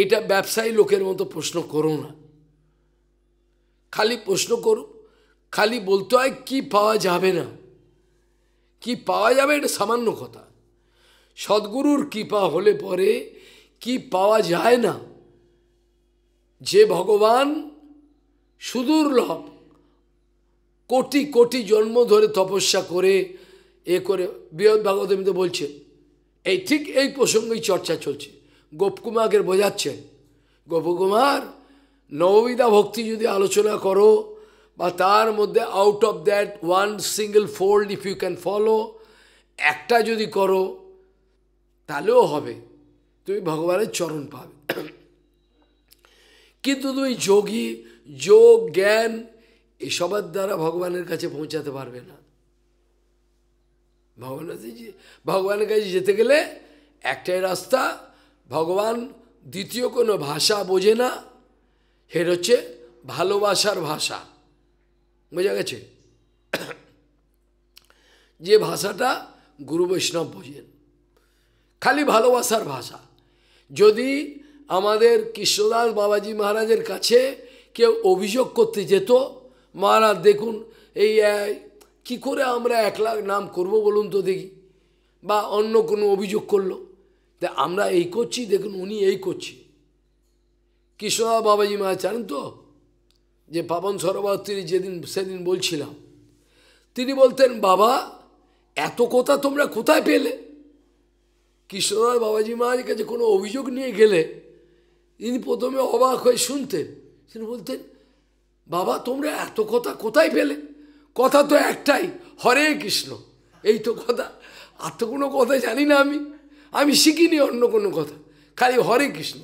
এটা ব্যবসায়ী লোকের মতো প্রশ্ন করো না খালি প্রশ্ন করো খালি বলতে হয় কি পাওয়া যাবে না কি পাওয়া যাবে এটা সামান্য কথা সদ্গুরুর কৃপা হলে পরে কি পাওয়া যায় না যে ভগবান সুদূর্লভ কোটি কোটি জন্ম ধরে তপস্যা করে এ করে বৃহৎ ভাগবতমিতে বলছে এই ঠিক এই প্রসঙ্গেই চর্চা চলছে গোপকুমারকে বোঝাচ্ছেন গোপকুমার নববিদা ভক্তি যদি আলোচনা করো বা তার মধ্যে out of that one single fold if you can follow একটা যদি করো তাহলেও হবে তুমি ভগবানের চরণ পাবে কিন্তু তুমি যোগী যোগ জ্ঞান এসবের দ্বারা ভগবানের কাছে পৌঁছাতে পারবে না ভগবানের কাছে ভগবানের কাছে যেতে গেলে একটাই রাস্তা ভগবান দ্বিতীয় কোনো ভাষা বোঝে না হের হচ্ছে ভালোবাসার ভাষা বোঝা গেছে যে ভাষাটা গুরু বৈষ্ণব বোঝেন খালি ভালোবাসার ভাষা যদি আমাদের কৃষ্ণদাস বাবাজি মহারাজের কাছে কেউ অভিযোগ করতে যেত মহারাজ দেখুন এই কি করে আমরা এক লাখ নাম করব বলুন তো দেখি বা অন্য কোনো অভিযোগ করলো তা আমরা এই করছি দেখুন উনি এই করছি কৃষ্ণদাস বাবাজি মহারাজ জানেন তো যে পাবন সরোবর তিনি যেদিন সেদিন বলছিলাম তিনি বলতেন বাবা এত কথা তোমরা কোথায় পেলে কৃষ্ণদাস বাবাজি মহারাজের কাছে কোনো অভিযোগ নিয়ে গেলে তিনি প্রথমে অবাক হয়ে শুনতেন তিনি বলতেন বাবা তোমরা এত কথা কোথায় পেলে কথা তো একটাই হরে কৃষ্ণ এই তো কথা আর তো কোনো কথা জানি না আমি আমি শিখিনি অন্য কোনো কথা খালি হরে কৃষ্ণ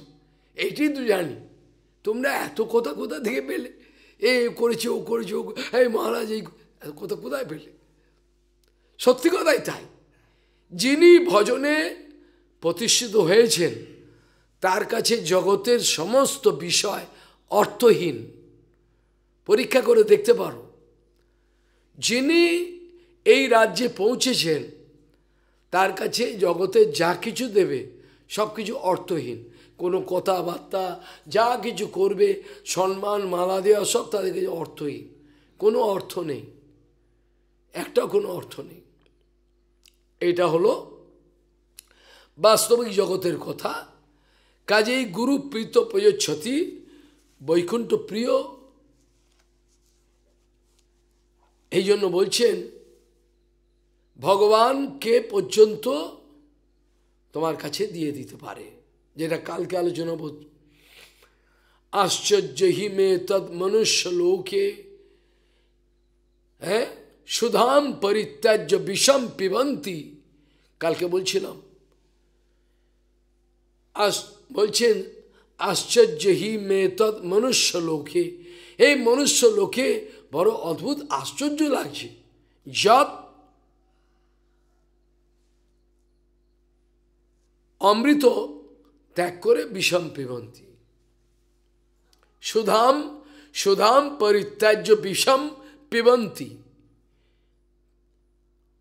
এইটাই তো জানি তোমরা এত কথা কোথা থেকে পেলে এ করেছে ও করেছে ও এই মহারাজ এই কোথা কোথায় পেলে সত্যি কথাই তাই যিনি ভজনে প্রতিষ্ঠিত হয়েছেন তার কাছে জগতের সমস্ত বিষয় অর্থহীন পরীক্ষা করে দেখতে পারো যিনি এই রাজ্যে পৌঁছেছেন তার কাছে জগতে যা কিছু দেবে সব কিছু অর্থহীন কোনো কথাবার্তা যা কিছু করবে সম্মান মালা দেওয়া সব তাদের কাছে অর্থহীন কোনো অর্থ নেই একটা কোনো অর্থ নেই এটা হলো বাস্তবিক জগতের কথা কাজেই গুরু প্রীত প্রয়োচ্ছতি বৈকুণ্ঠ প্রিয় এই জন্য বলছেন ভগবানকে পর্যন্ত তোমার কাছে দিয়ে দিতে পারে যেটা কালকে আলোচনা বোধ আশ্চর্য হিমে তৎ মনুষ্য লোকে হ্যাঁ সুধাম পরিত্যাজ্য বিষম পিবন্তি কালকে বলছিলাম বলছেন আশ্চর্য হি মে তৎ মনুষ্য লোকে এই মনুষ্য লোকে বড় অদ্ভুত আশ্চর্য লাগছে যত অমৃত ত্যাগ করে বিষম পিবন্তি সুধাম সুধাম পরিত্যাজ্য বিষম পিবন্তি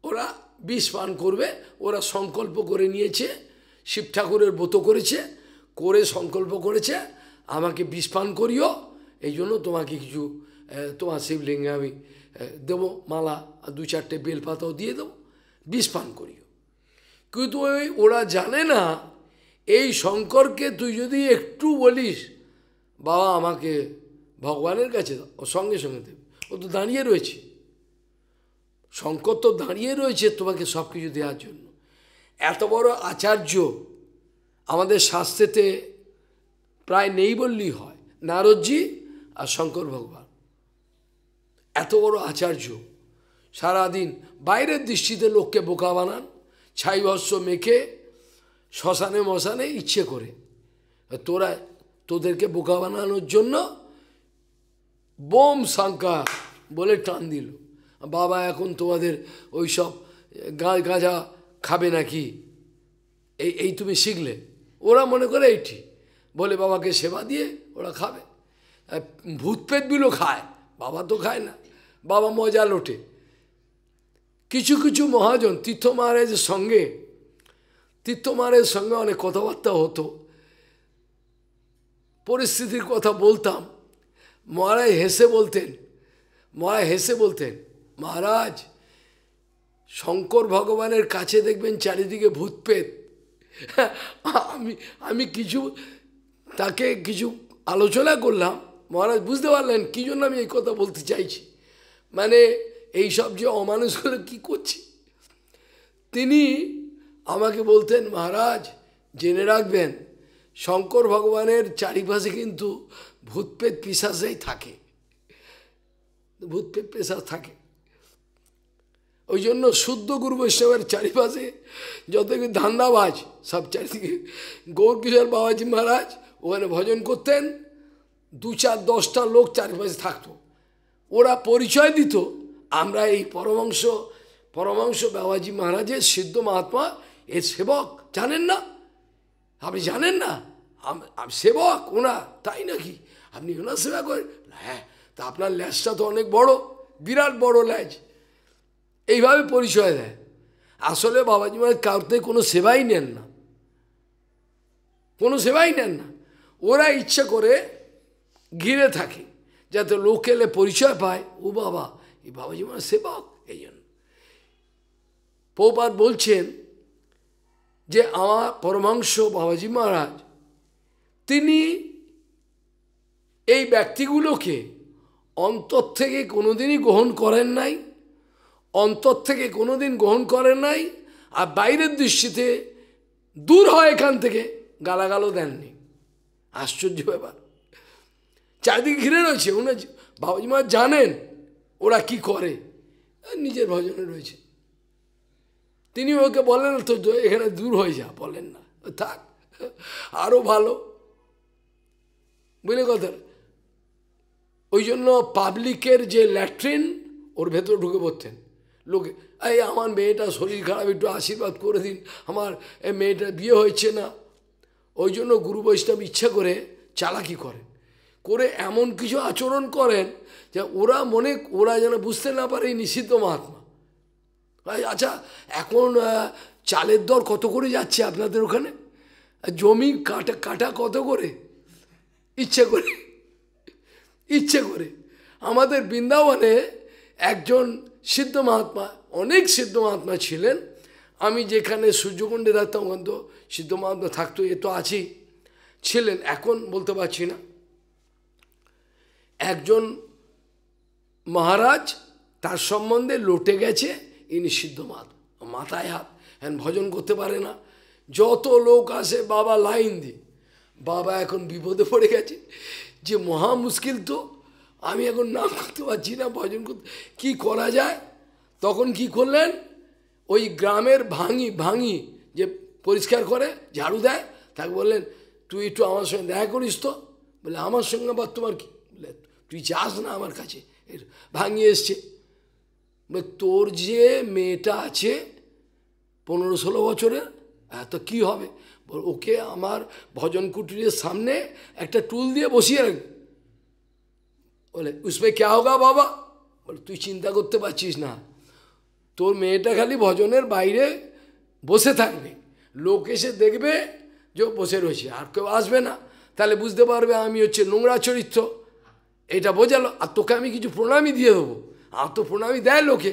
ওরা বিষ পান করবে ওরা সংকল্প করে নিয়েছে শিব ঠাকুরের ব্রত করেছে করে সংকল্প করেছে আমাকে বিষ পান করিও এই জন্য তোমাকে কিছু তোমার শিবলিঙ্গে আমি দেবো মালা দু চারটে বেলপাতাও দিয়ে দেবো বিষ পান করিও কিন্তু ওই ওরা জানে না এই শঙ্করকে তুই যদি একটু বলিস বাবা আমাকে ভগবানের কাছে ও সঙ্গে সঙ্গে দেবে ও তো দাঁড়িয়ে রয়েছে শঙ্কর তো দাঁড়িয়ে রয়েছে তোমাকে সব কিছু দেওয়ার জন্য এত বড় আচার্য আমাদের শাস্ত্রেতে প্রায় নেই বললেই হয় নারদজি আর শঙ্কর ভগবান এত বড় আচার্য সারাদিন বাইরের দৃষ্টিতে লোককে বোকা বানান ছাই ভস্য মেখে শ্মশানে মশানে ইচ্ছে করে তোরা তোদেরকে বোকা বানানোর জন্য বোম শঙ্কা বলে টান দিল বাবা এখন তোমাদের ওইসব গাঁজা খাবে নাকি এই এই তুমি শিখলে ওরা মনে করে এইটি বলে বাবাকে সেবা দিয়ে ওরা খাবে ভূত পেটগুলো খায় বাবা তো খায় না বাবা মজা লোটে কিছু কিছু মহাজন তীর্থ মহারাজের সঙ্গে তীর্থমারের সঙ্গে অনেক কথাবার্তা হতো পরিস্থিতির কথা বলতাম মহারাজ হেসে বলতেন মহারাজ হেসে বলতেন মহারাজ শঙ্কর ভগবানের কাছে দেখবেন চারিদিকে ভূতপেত আমি আমি কিছু তাকে কিছু আলোচনা করলাম মহারাজ বুঝতে পারলেন কী জন্য আমি এই কথা বলতে চাইছি মানে এই সব যে অমানুষগুলো কি করছে তিনি আমাকে বলতেন মহারাজ জেনে রাখবেন শঙ্কর ভগবানের চারিপাশে কিন্তু ভূতপ্রেত পিসাসেই থাকে ভূতপ্রেত পেশাস থাকে ওই জন্য শুদ্ধ গুরু বৈষ্ণবের চারিপাশে যত ধান্দাবাজ সব চারিদিকে গৌরকিশোর বাবাজি মহারাজ ওখানে ভজন করতেন দু চার দশটা লোক চারিপাশে থাকতো ওরা পরিচয় দিত আমরা এই পরমাংশ পরমাংশ বাবাজি মহারাজের সিদ্ধ মহাত্মা এর সেবক জানেন না আপনি জানেন না সেবক ওনা তাই নাকি আপনি ওনার সেবা করেন হ্যাঁ তা আপনার ল্যাজটা তো অনেক বড় বিরাট বড় ল্যাজ এইভাবে পরিচয় দেয় আসলে বাবাজি মানে কাউতে কোনো সেবাই নেন না কোনো সেবাই নেন না ওরা ইচ্ছে করে ঘিরে থাকে যাতে লোকেলে পরিচয় পায় ও বাবা এই বাবাজি মানে সেবক এই জন্য পৌপাত বলছেন যে আমার পরমাংস বাবাজি মহারাজ তিনি এই ব্যক্তিগুলোকে অন্তর থেকে কোনোদিনই গ্রহণ করেন নাই অন্তর থেকে কোনোদিন গ্রহণ করেন নাই আর বাইরের দৃষ্টিতে দূর হয় এখান থেকে গালাগালও দেননি আশ্চর্য ব্যাপার চারিদিকে ঘিরে রয়েছে উনি বাবাজি মহারাজ জানেন ওরা কি করে নিজের ভজনে রয়েছে তিনি ওকে বলেন তো এখানে দূর হয়ে যা বলেন না থাক আরও ভালো বুঝলে কথা ওই জন্য পাবলিকের যে ল্যাট্রিন ওর ভেতর ঢুকে পড়তেন লোকে এই আমার মেয়েটা শরীর খারাপ একটু আশীর্বাদ করে দিন আমার এই মেয়েটা বিয়ে হয়েছে না ওই জন্য গুরু বৈষ্ণব ইচ্ছা করে চালাকি করেন করে এমন কিছু আচরণ করেন যে ওরা মনে ওরা যেন বুঝতে না পারে এই নিষিদ্ধ মহাত্মা আচ্ছা এখন চালের দর কত করে যাচ্ছে আপনাদের ওখানে জমি কাটা কাটা কত করে ইচ্ছে করে ইচ্ছে করে আমাদের বৃন্দাবনে একজন সিদ্ধ মহাত্মা অনেক সিদ্ধ মহাত্মা ছিলেন আমি যেখানে সূর্যকুণ্ডে থাকতাম ওখান তো সিদ্ধ মহাত্মা থাকতো এ তো আছি ছিলেন এখন বলতে পারছি না একজন মহারাজ তার সম্বন্ধে লোটে গেছে ইনি সিদ্ধমাত মাথায় হাত হ্যান ভজন করতে পারে না যত লোক আসে বাবা লাইন দি বাবা এখন বিপদে পড়ে গেছে যে মহা মুশকিল তো আমি এখন নাম করতে পারছি না ভজন করতে কী করা যায় তখন কি করলেন ওই গ্রামের ভাঙি ভাঙি যে পরিষ্কার করে ঝাড়ু দেয় তাকে বললেন তুই একটু আমার সঙ্গে দেখা করিস তো বলে আমার সঙ্গে আবার তোমার কি তুই যাস না আমার কাছে ভাঙিয়ে এসছে তোর যে মেয়েটা আছে পনেরো ষোলো বছরের হ্যাঁ, তো কি হবে ওকে আমার ভজন কুটিরের সামনে একটা টুল দিয়ে বসিয়ে রাখ বলে উসমে কে হোগা বাবা বলে তুই চিন্তা করতে পারছিস না তোর মেয়েটা খালি ভজনের বাইরে বসে থাকবে লোক এসে দেখবে যে বসে রয়েছে আর কেউ আসবে না তাহলে বুঝতে পারবে আমি হচ্ছে নোংরা চরিত্র এটা বোঝালো আর তোকে আমি কিছু প্রণামী দিয়ে দেবো आप तो प्रणामी दे लोके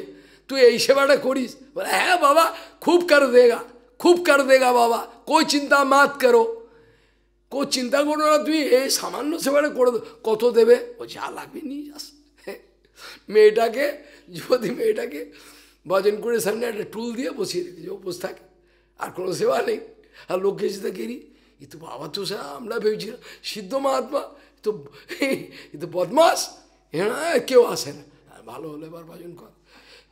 तू यही सेवाटा करिस बोले हाँ बाबा खूब कर देगा खूब कर देगा बाबा कोई चिंता मत करो कोई चिंता करो ना तुम ये सामान्य सेवा कर दो कत दे जा लागे नहीं जा मेटा के जो मेटा के भजन कर सामने एक टुल दिए बसिए बस थे और को सेवा नहीं और लोक के चिंता करी ये तो बाबा तो हमारा भेजी सिद्ध महात्मा तो बदमाश हाँ क्यों आसे ভালো হলে এবার ভজন কর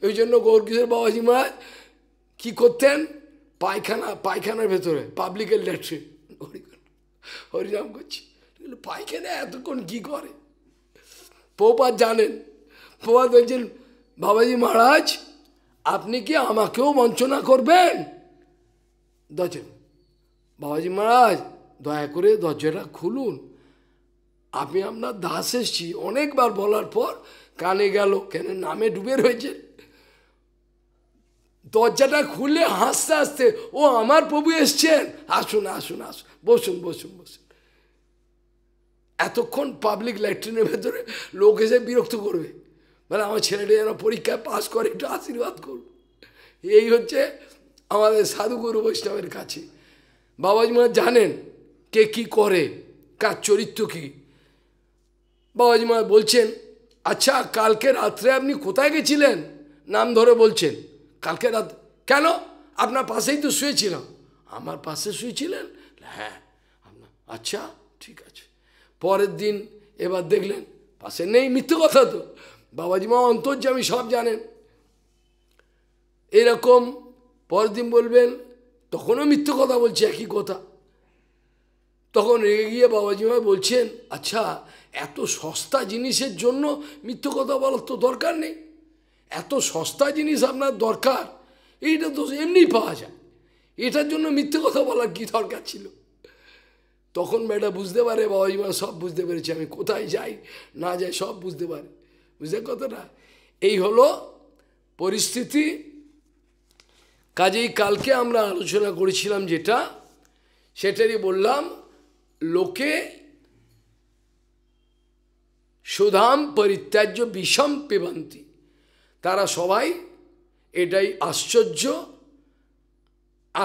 ওই জন্য গৌরকিশোর বাবাজি মহারাজ কী করতেন পায়খানা পায়খানার ভেতরে পাবলিকের ল্যাট্রিন হরিনাম করছি পায়খানা এতক্ষণ কী করে পোপাত জানেন পোপাত বলছেন বাবাজি মহারাজ আপনি কি আমাকেও বঞ্চনা করবেন দরজা বাবাজি মহারাজ দয়া করে দরজাটা খুলুন আমি আপনার দাস এসছি অনেকবার বলার পর কানে গেল কেন নামে ডুবে রয়েছে দরজাটা খুলে হাসতে হাসতে ও আমার প্রভু এসছেন আসুন আসুন আসুন বসুন বসুন বসুন এতক্ষণ পাবলিক ল্যাট্রিনের ভেতরে লোক এসে বিরক্ত করবে মানে আমার ছেলেটা যেন পরীক্ষায় পাশ করে একটু আশীর্বাদ করুন এই হচ্ছে আমাদের সাধুগুরু বৈষ্ণবের কাছে বাবাজি মা জানেন কে কি করে কার চরিত্র কী বাবাজি মা বলছেন আচ্ছা কালকে রাত্রে আপনি কোথায় গেছিলেন নাম ধরে বলছেন কালকে রাত কেন আপনার পাশেই তো শুয়েছিলাম আমার পাশে শুয়েছিলেন হ্যাঁ আপনার আচ্ছা ঠিক আছে পরের দিন এবার দেখলেন পাশে নেই মিথ্যে কথা তো বাবাজি মা আমি সব জানেন এরকম পরের দিন বলবেন তখনও মিথ্যে কথা বলছে একই কথা তখন রেগে গিয়ে বাবাজি মা বলছেন আচ্ছা এত সস্তা জিনিসের জন্য মিথ্য কথা বলার তো দরকার নেই এত সস্তা জিনিস আপনার দরকার এইটা তো এমনি পাওয়া যায় এটার জন্য মিথ্যে কথা বলার কী দরকার ছিল তখন ব্যাটা বুঝতে পারে বাবাজি মা সব বুঝতে পেরেছি আমি কোথায় যাই না যাই সব বুঝতে পারে বুঝতে কথাটা এই হলো পরিস্থিতি কাজেই কালকে আমরা আলোচনা করেছিলাম যেটা সেটারই বললাম লোকে সুধাম পরিত্যাজ্য বিষম পেবন্তি তারা সবাই এটাই আশ্চর্য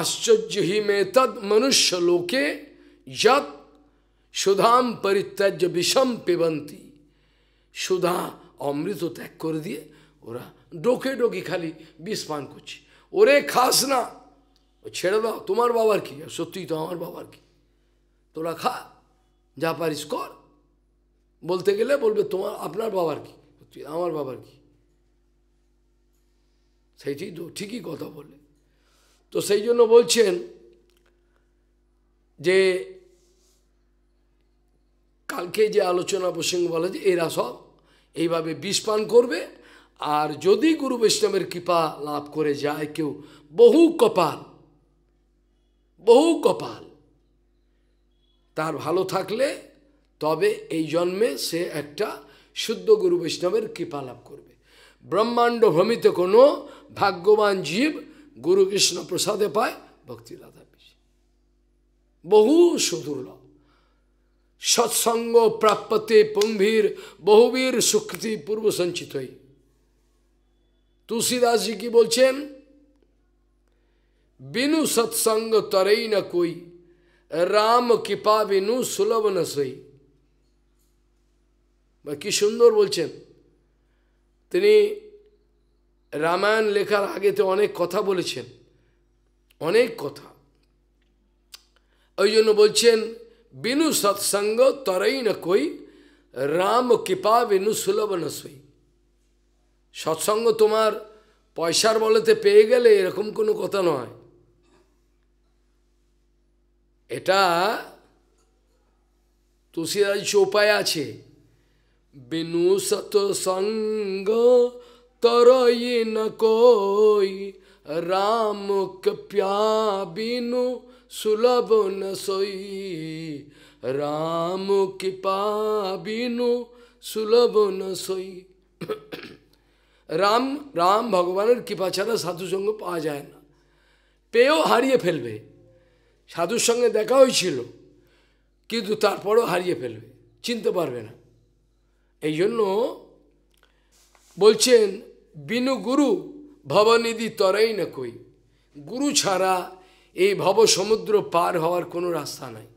আশ্চর্য হি তৎ মনুষ্য লোকে যত সুধাম পরিত্যাজ্য বিষম পেবন্তি সুধা অমৃত ত্যাগ করে দিয়ে ওরা ডোকে ডোকে খালি বিষ পান করছে ওরে খাস না ছেড়ে দাও তোমার বাবার কি সত্যিই তো আমার বাবার কি তোরা খা যা পারিস কর বলতে গেলে বলবে তোমার আপনার বাবার কি আমার বাবার কি সেইটি তো ঠিকই কথা বলে তো সেই জন্য বলছেন যে কালকে যে আলোচনা প্রসঙ্গ বলা যে এরা সব এইভাবে বিষ পান করবে আর যদি গুরু বৈষ্ণবের কৃপা লাভ করে যায় কেউ বহু কপাল বহু কপাল তার ভালো থাকলে তবে এই জন্মে সে একটা শুদ্ধ গুরু বৈষ্ণবের কৃপা লাভ করবে ব্রহ্মাণ্ড ভ্রমিত কোনো ভাগ্যবান জীব গুরু কৃষ্ণ প্রসাদে পায় ভক্তি রাধা বহু সুদুর্লভ সৎসঙ্গ প্রাপ্যতে পম্ভীর বহুবীর সুকৃতি পূর্ব সঞ্চিত তুলসীদাসজি কি বলছেন বিনু সৎসঙ্গ তরেই না কই রাম কৃপা বিনু সুলভ না সই বা কী সুন্দর বলছেন তিনি রামায়ণ লেখার আগেতে অনেক কথা বলেছেন অনেক কথা ওই জন্য বলছেন বিনু সৎসঙ্গ তরাই না কই রাম কৃপা বিনু সুলভ না সই সৎসঙ্গ তোমার পয়সার বলতে পেয়ে গেলে এরকম কোনো কথা নয় এটা তুলসীদাস উপায় আছে বিনু सत संग तर ये न कोई राम कप्या बिनु सुलभ न সুলভ নসই রাম রাম ভগবানের কৃপা ছাড়া সাধুসঙ্গ পাওয়া যায় না পেয়েও হারিয়ে ফেলবে সাধুর সঙ্গে দেখা হয়েছিল কিন্তু তারপরেও হারিয়ে ফেলবে চিনতে পারবে না এই জন্য বলছেন বিনু গুরু ভবনিধি তরাই না কই গুরু ছাড়া এই ভব সমুদ্র পার হওয়ার কোনো রাস্তা নাই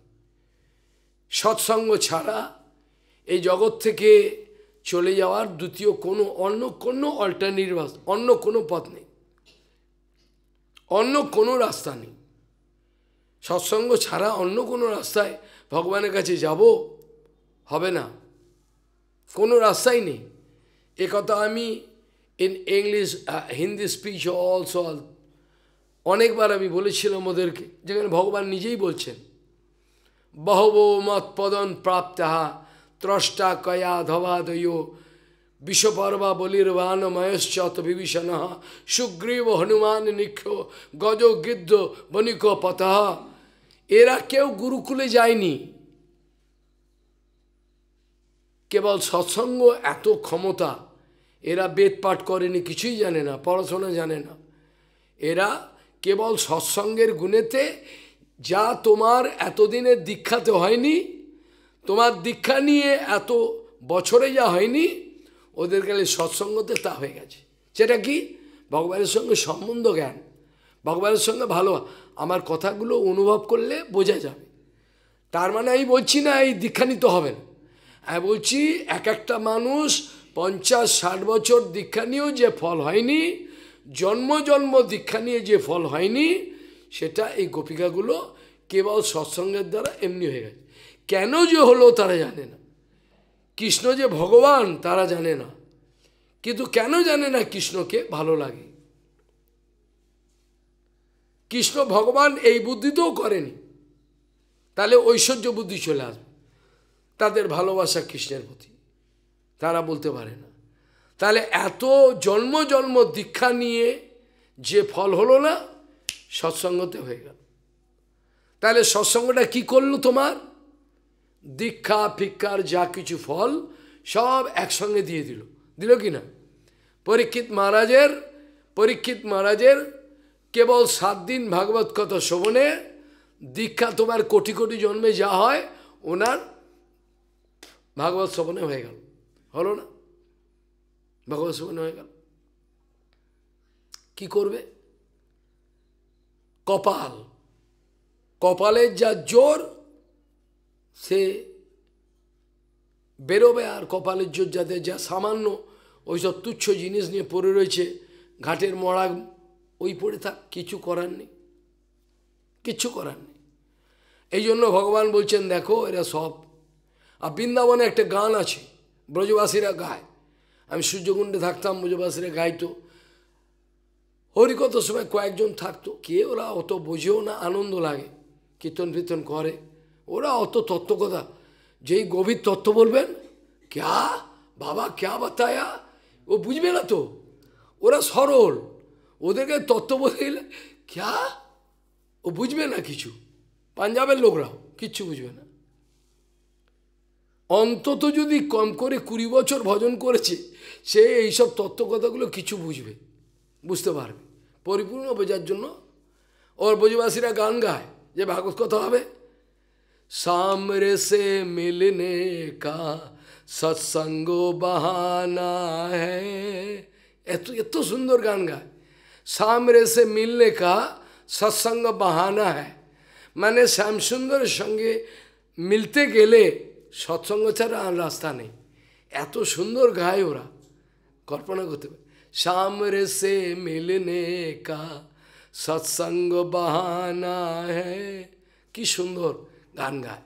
সৎসঙ্গ ছাড়া এই জগৎ থেকে চলে যাওয়ার দ্বিতীয় কোনো অন্য কোনো অল্টারনেটিভ অন্য কোনো পথ নেই অন্য কোনো রাস্তা নেই সৎসঙ্গ ছাড়া অন্য কোনো রাস্তায় ভগবানের কাছে যাব হবে না কোনো রাস্তাই নেই এ কথা আমি in English Hindi speech all অনেকবার আমি বলেছিলাম ওদেরকে যেখানে ভগবান নিজেই বলছেন বহব পদন প্রাপ্তাহা ত্রষ্টা কয়া ধবাদয় বিশ্বপর্বা বলির্বাণ ময়শ্চত বিভীষণ সুগ্রীব হনুমান নিক্ষ গজ গিদ্ধ বণিক পথ এরা কেউ গুরুকুলে যায়নি কেবল সৎসঙ্গ এত ক্ষমতা এরা বেদ পাঠ করেনি কিছুই জানে না পড়াশোনা জানে না এরা কেবল সৎসঙ্গের গুণেতে যা তোমার এতদিনের দীক্ষাতে হয়নি তোমার দীক্ষা নিয়ে এত বছরে যা হয়নি ওদের কালে সৎসঙ্গতে তা হয়ে গেছে সেটা কি ভগবানের সঙ্গে সম্বন্ধ জ্ঞান ভগবানের সঙ্গে ভালো আমার কথাগুলো অনুভব করলে বোঝা যাবে তার মানে আমি বলছি না এই দীক্ষা নিতে হবে না আমি বলছি এক একটা মানুষ পঞ্চাশ ষাট বছর দীক্ষা নিয়েও যে ফল হয়নি জন্ম জন্ম দীক্ষা নিয়ে যে ফল হয়নি সেটা এই গোপিকাগুলো কেবল সৎসঙ্গের দ্বারা এমনি হয়ে গেছে কেন যে হলো তারা জানে না কৃষ্ণ যে ভগবান তারা জানে না কিন্তু কেন জানে না কৃষ্ণকে ভালো লাগে কৃষ্ণ ভগবান এই বুদ্ধিতেও করেনি তাহলে ঐশ্বর্য বুদ্ধি চলে আসবে তাদের ভালোবাসা কৃষ্ণের প্রতি তারা বলতে পারে না তাহলে এত জন্ম জন্ম দীক্ষা নিয়ে যে ফল হলো না সৎসঙ্গতে হয়ে গেল তাহলে সৎসঙ্গটা কি করলো তোমার দীক্ষা ফিক্ষার যা কিছু ফল সব একসঙ্গে দিয়ে দিল দিল কি না পরীক্ষিত মহারাজের পরীক্ষিত মহারাজের কেবল সাত দিন ভাগবত কথা শোভনে দীক্ষা তোমার কোটি কোটি জন্মে যা হয় ওনার ভাগবত শ্রবণে হয়ে গেল হলো না ভাগবত শ্রবণে হয়ে গেল কি করবে কপাল কপালের যা জোর সে বেরোবে আর কপালের জোর যাতে যা সামান্য ওই সব তুচ্ছ জিনিস নিয়ে পড়ে রয়েছে ঘাটের মরা ওই পড়ে থাক কিছু করার নেই কিচ্ছু করার নেই এই জন্য ভগবান বলছেন দেখো এরা সব আর বৃন্দাবনে একটা গান আছে ব্রজবাসীরা গায় আমি সূর্যকুণ্ডে থাকতাম ব্রজবাসীরা গাইতো হরিকত সময় কয়েকজন থাকতো কে ওরা অত বোঝেও না আনন্দ লাগে কীর্তন ফীর্তন করে ওরা অত তত্ত্বকথা যেই গভীর তত্ত্ব বলবেন ক্যা বাবা ক্যা বাতায়া ও বুঝবে না তো ওরা সরল ওদেরকে তত্ত্ব বলে ক্যা ও বুঝবে না কিছু পাঞ্জাবের লোকরাও কিচ্ছু বুঝবে না अंत जदि कम करी बचर भजन कर सब तत्वकथागुल बुझे बुझते परिपूर्ण बोझार जो और बजबासी गान गाय भागवत कथा सामरे से मिलने का सत्संग बहाना है यो सुंदर गान गाय सामरे से मिलने का सत्संग बहाना है मैंने श्याम सुंदर संगे मिलते गेले সৎসঙ্গ ছাড়া আর রাস্তা নেই এত সুন্দর গায় ওরা কল্পনা করতে পারে সামরে সে মিলনে কা সৎসঙ্গ বাহানা হ্যাঁ কি সুন্দর গান গায়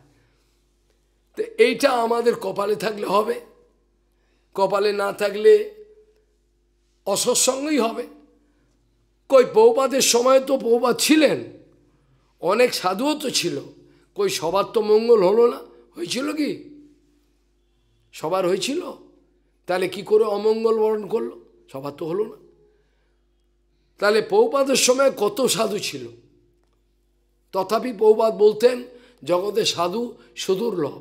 তো এইটা আমাদের কপালে থাকলে হবে কপালে না থাকলে অসৎসঙ্গই হবে কই পৌপাদের সময় তো পৌপাত ছিলেন অনেক সাধুও তো ছিল কই সবার তো মঙ্গল হলো না হয়েছিল কি সবার হয়েছিল তাহলে কি করে অমঙ্গল বরণ করলো সবার তো হলো না তাহলে পৌপাদের সময় কত সাধু ছিল তথাপি পৌপাদ বলতেন জগতে সাধু সুদুর্লভ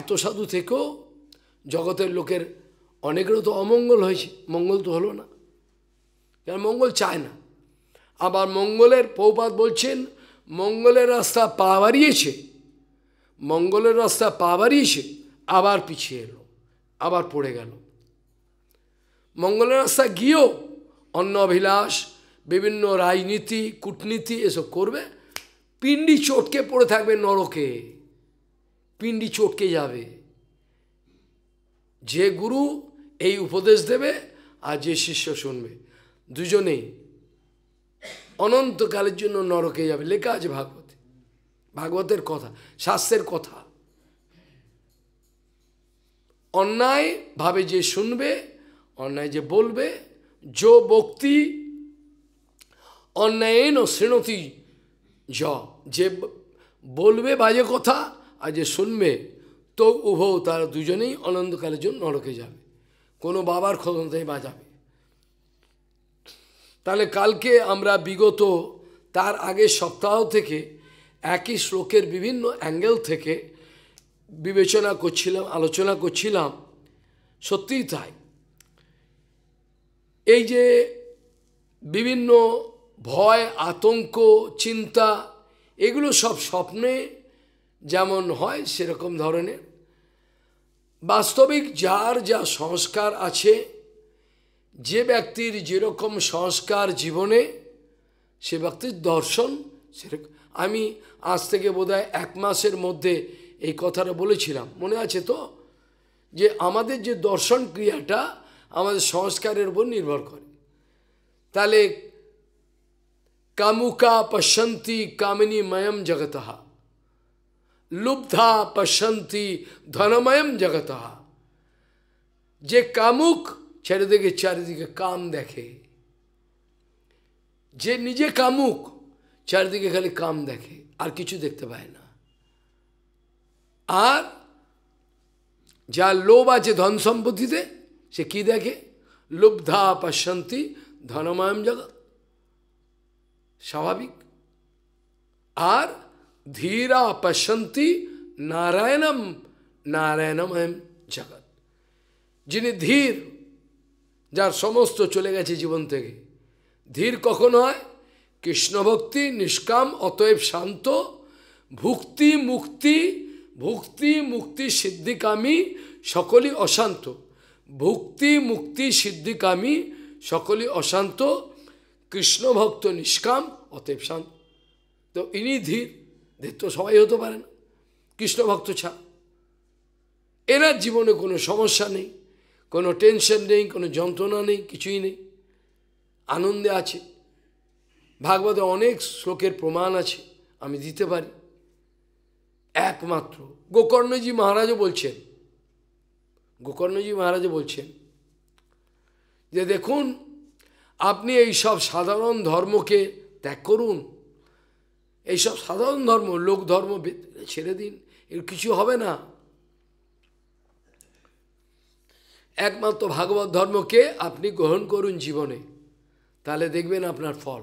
এত সাধু থেকেও জগতের লোকের অনেকেরও তো অমঙ্গল হয়েছে মঙ্গল তো হলো না কারণ মঙ্গল চায় না আবার মঙ্গলের পৌপাত বলছেন মঙ্গলের রাস্তা পা বাড়িয়েছে মঙ্গলের রাস্তা পা বাড়িয়েছে আবার পিছিয়ে এলো আবার পড়ে গেল মঙ্গলের রাস্তা গিয়েও অন্ন অভিলাষ বিভিন্ন রাজনীতি কূটনীতি এসব করবে পিণ্ডি চটকে পড়ে থাকবে নরকে পিণ্ডি চটকে যাবে যে গুরু এই উপদেশ দেবে আর যে শিষ্য শুনবে দুজনেই অনন্তকালের জন্য নরকে যাবে লেখা আছে ভাগবতে ভাগবতের কথা শাস্ত্রের কথা অন্যায় ভাবে যে শুনবে অন্যায় যে বলবে যো বক্তি ন শ্রেণতি য যে বলবে বাজে কথা আর যে শুনবে তো উভয় তারা দুজনেই অনন্তকালের জন্য নরকে যাবে কোনো বাবার খতন থেকে বাঁচাবে তাহলে কালকে আমরা বিগত তার আগের সপ্তাহ থেকে একই শ্লোকের বিভিন্ন অ্যাঙ্গেল থেকে বিবেচনা করছিলাম আলোচনা করছিলাম সত্যিই তাই এই যে বিভিন্ন ভয় আতঙ্ক চিন্তা এগুলো সব স্বপ্নে যেমন হয় সেরকম ধরনের বাস্তবিক যার যা সংস্কার আছে যে ব্যক্তির যেরকম সংস্কার জীবনে সে ব্যক্তির দর্শন সেরকম আমি আজ থেকে বোধহয় এক মাসের মধ্যে এই কথাটা বলেছিলাম মনে আছে তো যে আমাদের যে দর্শন ক্রিয়াটা আমাদের সংস্কারের উপর নির্ভর করে তাহলে কামুকা পশ্যন্তি কামিনী ময়ম জগতহা লুব্ধা পশ্যন্তি ধনময়ম জগতহা যে কামুক চারিদিকে চারিদিকে কাম দেখে যে নিজে কামুক চারিদিকে খালি কাম দেখে আর কিছু দেখতে পায় না আর যার লোভ আছে ধন সম্পত্তিতে সে কি দেখে লুব্ধা পশ্যন্তি ধনময়ম জগৎ স্বাভাবিক আর ধীরা পশ্যন্তি নারায়ণম নারায়ণময়ম জগৎ যিনি ধীর যার সমস্ত চলে গেছে জীবন থেকে ধীর কখন হয় কৃষ্ণভক্তি নিষ্কাম অতএব শান্ত ভুক্তি মুক্তি ভুক্তি মুক্তি সিদ্ধিকামী সকলই অশান্ত ভুক্তি মুক্তি সিদ্ধিকামী সকলই অশান্ত কৃষ্ণভক্ত নিষ্কাম অতএব শান্ত তো ইনি ধীর ধীর তো সবাই হতে পারে না কৃষ্ণভক্ত ছা এরা জীবনে কোনো সমস্যা নেই কোনো টেনশন নেই কোনো যন্ত্রণা নেই কিছুই নেই আনন্দে আছে ভাগবতে অনেক শ্লোকের প্রমাণ আছে আমি দিতে পারি একমাত্র গোকর্ণজি মহারাজও বলছেন গোকর্ণজি মহারাজ বলছেন যে দেখুন আপনি এই সব সাধারণ ধর্মকে ত্যাগ করুন এইসব সাধারণ ধর্ম লোক ধর্ম ছেড়ে দিন এর কিছু হবে না একমাত্র ভাগবত ধর্মকে আপনি গ্রহণ করুন জীবনে তাহলে দেখবেন আপনার ফল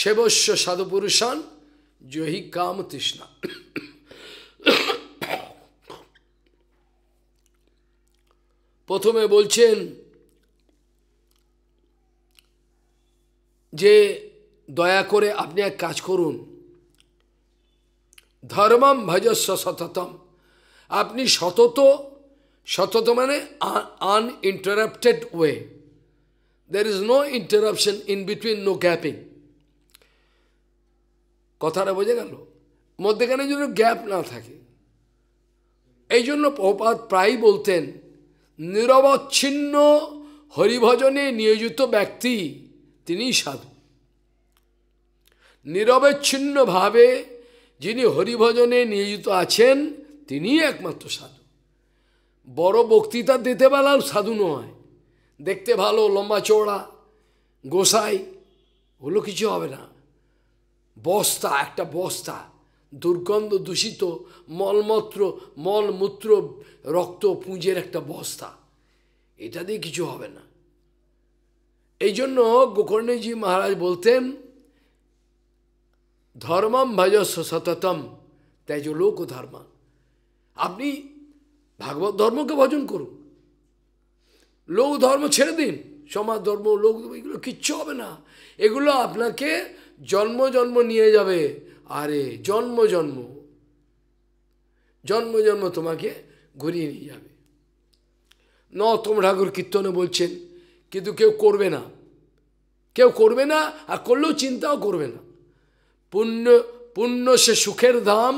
সেবস্য সাধুপুরুষান জহি কাম তৃষ্ণা প্রথমে বলছেন যে দয়া করে আপনি এক কাজ করুন ধর্মম ভজস্ব সততম আপনি সতত Shatata আন মানে uninterrupted way there is no interruption in between no gapping কথাটা বোঝা গেল মধ্যেখানে যেন গ্যাপ না থাকে এই জন্য প্রপাত প্রায় বলতেন নিরবচ্ছিন্ন হরিভজনে নিয়োজিত ব্যক্তি তিনি সাধু নিরবচ্ছিন্নভাবে যিনি হরিভজনে নিয়োজিত আছেন তিনি একমাত্র সাধু বড় বক্তৃতা দিতে বেলাও সাধু নয় দেখতে ভালো লম্বা চওড়া গোসাই হলো কিছু হবে না বস্তা একটা বস্তা দুর্গন্ধ দূষিত মলমূত্র মলমূত্র রক্ত পুঁজের একটা বস্তা এটা দিয়ে কিছু হবে না এই জন্য গোকর্ণজি মহারাজ বলতেন ধর্মম ভজস্ব সততম তেজলোক ধর্ম আপনি ভাগবত ধর্মকে ভজন করুন লোক ধর্ম ছেড়ে দিন সমাজ ধর্ম লোক এগুলো কিচ্ছু হবে না এগুলো আপনাকে জন্ম জন্ম নিয়ে যাবে আরে জন্ম জন্ম জন্ম জন্ম তোমাকে ঘুরিয়ে নিয়ে যাবে ন তোম ঠাকুর কীর্তনে বলছেন কিন্তু কেউ করবে না কেউ করবে না আর করলেও চিন্তাও করবে না পুণ্য পুণ্য সে সুখের ধাম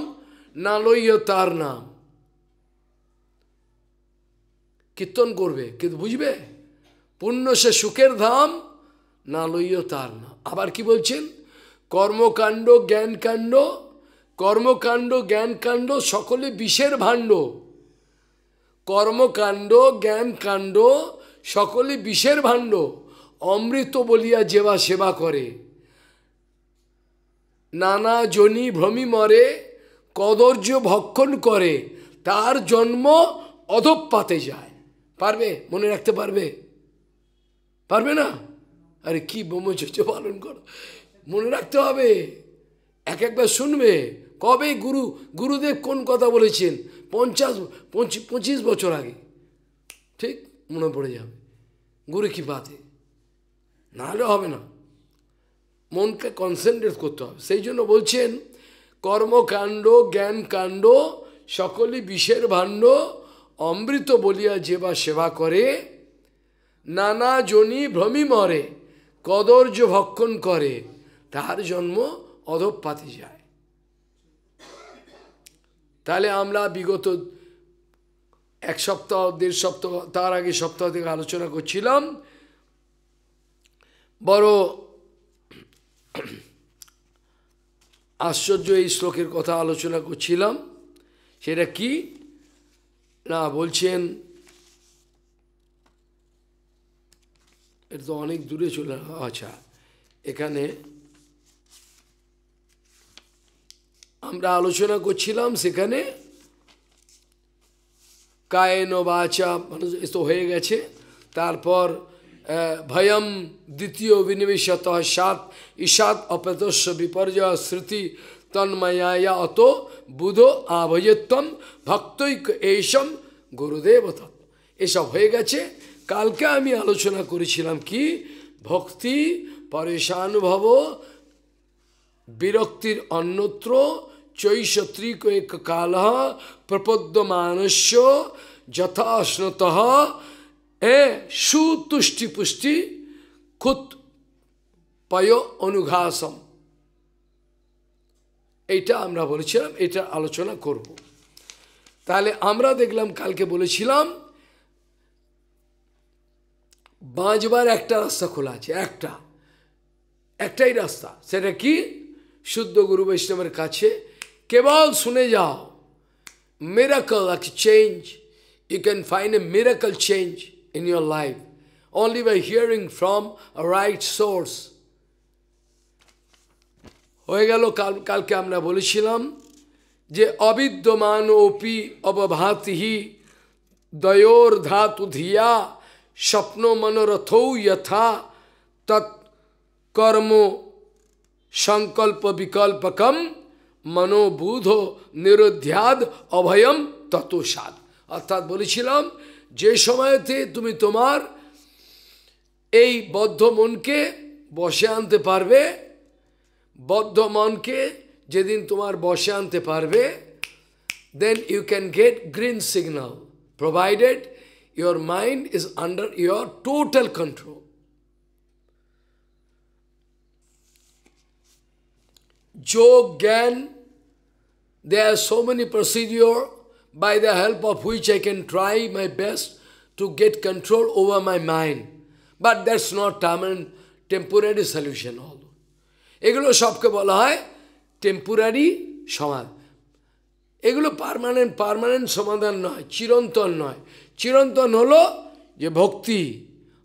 না লইয় তার নাম কীর্তন করবে কিন্তু বুঝবে পুণ্য সে সুখের ধাম না লইও তার না আবার কি বলছেন কর্মকাণ্ড জ্ঞানকাণ্ড কর্মকাণ্ড জ্ঞানকাণ্ড সকলে বিষের ভাণ্ড কর্মকাণ্ড জ্ঞানকাণ্ড সকলে বিষের ভাণ্ড অমৃত বলিয়া যেবা সেবা করে নানা জনি ভ্রমি মরে কদর্য ভক্ষণ করে তার জন্ম অধপাতে যায় পারবে মনে রাখতে পারবে পারবে না আরে কি ব্রহ্মচর্য পালন করো মনে রাখতে হবে এক একবার শুনবে কবে গুরু গুরুদেব কোন কথা বলেছেন পঞ্চাশ পঁচিশ বছর আগে ঠিক মনে পড়ে যাবে গুরু কি পাতে নাহলে হবে না মনকে কনসেন্ট্রেট করতে হবে সেই জন্য বলছেন কর্মকাণ্ড জ্ঞানকাণ্ড সকলই বিষের ভাণ্ড অমৃত বলিয়া যে বা সেবা করে নানা জনি ভ্রমি মরে কদর্য ভক্ষণ করে তার জন্ম অধপাতি যায় তাহলে আমরা বিগত এক সপ্তাহ দেড় সপ্তাহ তার আগে সপ্তাহ থেকে আলোচনা করছিলাম বড় আশ্চর্য এই শ্লোকের কথা আলোচনা করছিলাম সেটা কি না বলছেন এটা তো অনেক দূরে চলে আচ্ছা এখানে আমরা আলোচনা করছিলাম সেখানে কায়েন বাচা মানুষ এ তো হয়ে গেছে তারপর ভয়ম দ্বিতীয় বিনিবেশত সাত ঈশাত অপেতস্য বিপর্যয় স্মৃতি তন্ময়া অত বুধ আভয়ত্তম ভক্তই এইসম গুরুদেব এসব হয়ে গেছে কালকে আমি আলোচনা করেছিলাম কি ভক্তি পরেশানুভব বিরক্তির অন্যত্র চৈষত্রিক এক কাল প্রপদ্যমানস্য যথাশ্নত এ সুতুষ্টি পুষ্টি খুত পয় অনুঘাসম এটা আমরা বলেছিলাম এটা আলোচনা করব। তাহলে আমরা দেখলাম কালকে বলেছিলাম বাঁচবার একটা রাস্তা খোলা আছে একটা একটাই রাস্তা সেটা কি শুদ্ধ গুরু বৈষ্ণবের কাছে কেবল শুনে যাও মেরাকল আছে change you can find a miracle change in your life only by hearing from right source হয়ে গেল কাল কালকে আমরা বলেছিলাম যে অবিদ্যমান অপি অবভাতিহি দয়োর ধাতু ধিয়া স্বপ্ন মনোরথৌ যথা তৎ কর্ম সংকল্প বিকল্পকম মনোবুধ নিরুদ্ধ্যাদ অভয়ম ততসাদ অর্থাৎ বলেছিলাম যে সময়তে তুমি তোমার এই বদ্ধ মনকে বসে আনতে পারবে বদ্ধ মনকে যেদিন তোমার বসে আনতে পারবে then you can get green signal. provided your mind is under your total control. Job, Gan, there are so many procedure by the help of which I can try my best to get control over my mind. But that's not a temporary solution. এগুলো সবকে বলা হয় temporary সমাধান এগুলো permanent permanent সমাধান নয় চিরন্তন নয় চিরন্তন হলো যে ভক্তি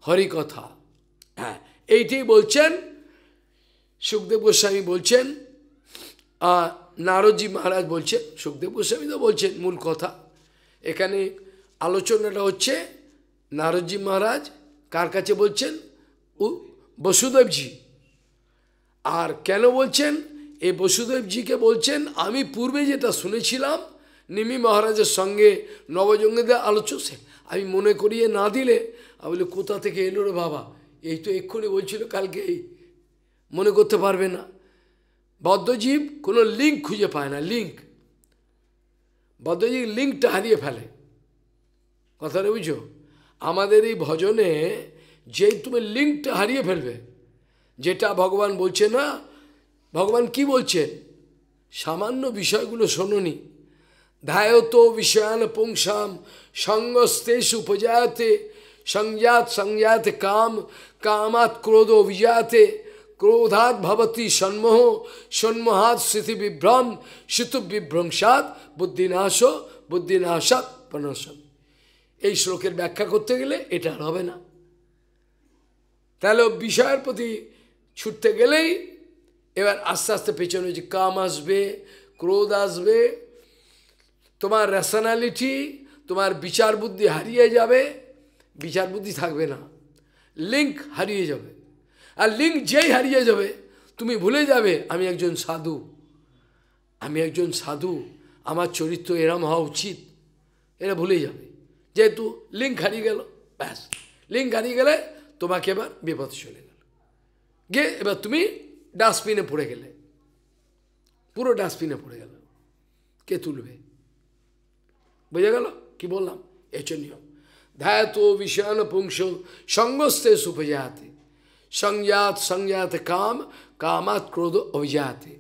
হরিকথা হ্যাঁ এইটি বলছেন সুখদেব গোস্বামী বলছেন নারদজি মহারাজ বলছেন সুখদেব গোস্বামী তো বলছেন মূল কথা এখানে আলোচনাটা হচ্ছে নারদজি মহারাজ কার কাছে বলছেন ও বসুদেবজি আর কেন বলছেন এ বসুদেবজিকে বলছেন আমি পূর্বে যেটা শুনেছিলাম নিমি মহারাজের সঙ্গে নবজঙ্গেদের আলোচনা আমি মনে করিয়ে না দিলে আমি বলি কোথা থেকে এলো রে বাবা এই তো এক্ষুনি বলছিল কালকে এই মনে করতে পারবে না বদ্ধজীব কোনো লিঙ্ক খুঁজে পায় না লিঙ্ক বদ্ধজীব লিঙ্কটা হারিয়ে ফেলে কথাটা বুঝো আমাদের এই ভজনে যেই তুমি লিঙ্কটা হারিয়ে ফেলবে যেটা ভগবান বলছে না ভগবান কি বলছেন সামান্য বিষয়গুলো শোনি ধায়ত বিষয়ান পুংসাম সঙ্গস্তেষ উপজাতে সংজাত সংজাত কাম কামাত ক্রোধ অভিজাতে ক্রোধাত ভবতি সন্মোহ সন্মোহাত স্মৃতি বিভ্রম বিভ্রংসাত বুদ্ধিনাশ বুদ্ধিনাশাত প্রণশন এই শ্লোকের ব্যাখ্যা করতে গেলে এটা আর হবে না তাহলে বিষয়ের প্রতি ছুটতে গেলেই এবার আস্তে আস্তে পেছনে যে কাম আসবে ক্রোধ আসবে তোমার রেশনালিটি তোমার বিচার বুদ্ধি হারিয়ে যাবে বিচার বুদ্ধি থাকবে না লিঙ্ক হারিয়ে যাবে আর লিঙ্ক যেই হারিয়ে যাবে তুমি ভুলে যাবে আমি একজন সাধু আমি একজন সাধু আমার চরিত্র এরম হওয়া উচিত এরা ভুলে যাবে যেহেতু লিঙ্ক হারিয়ে গেল ব্যাস লিঙ্ক হারিয়ে গেলে তোমাকে এবার বিপদ চলে গিয়ে এবার তুমি ডাস্টবিনে পড়ে গেলে পুরো ডাস্টবিনে পড়ে গেল কে তুলবে বুঝে গেল কি বললাম এচো নিয়ম ধায়ত পুংস সুপজাতে संज्ञात संज्ञात काम कामात क्रोध अभिजाते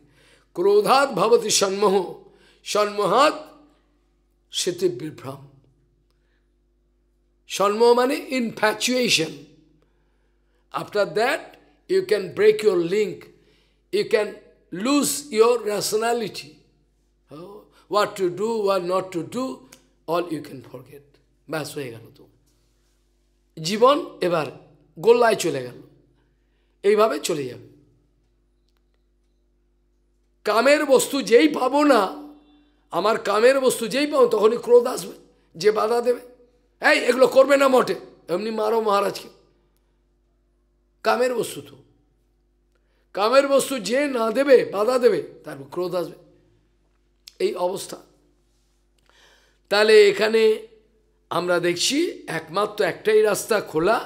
क्रोधात भवति सन्मोह सन्मोहात स्थिति विभ्रम सन्मोह माने infatuation after that you can break your link, you can lose your rationality. Oh, what to do, what not to do, all you can forget. ব্যাস হয়ে গেল তো জীবন এবার গোল্লায় চলে গেল এইভাবে চলে যাবে কামের বস্তু যেই পাবো না আমার কামের বস্তু যেই পাবো তখনই ক্রোধ আসবে যে বাধা দেবে এই এগুলো করবে না মোটে এমনি মারো মহারাজকে কামের বস্তু তো কামের বস্তু যে না দেবে বাধা দেবে তার ক্রোধ আসবে এই অবস্থা তাহলে এখানে আমরা দেখছি একমাত্র একটাই রাস্তা খোলা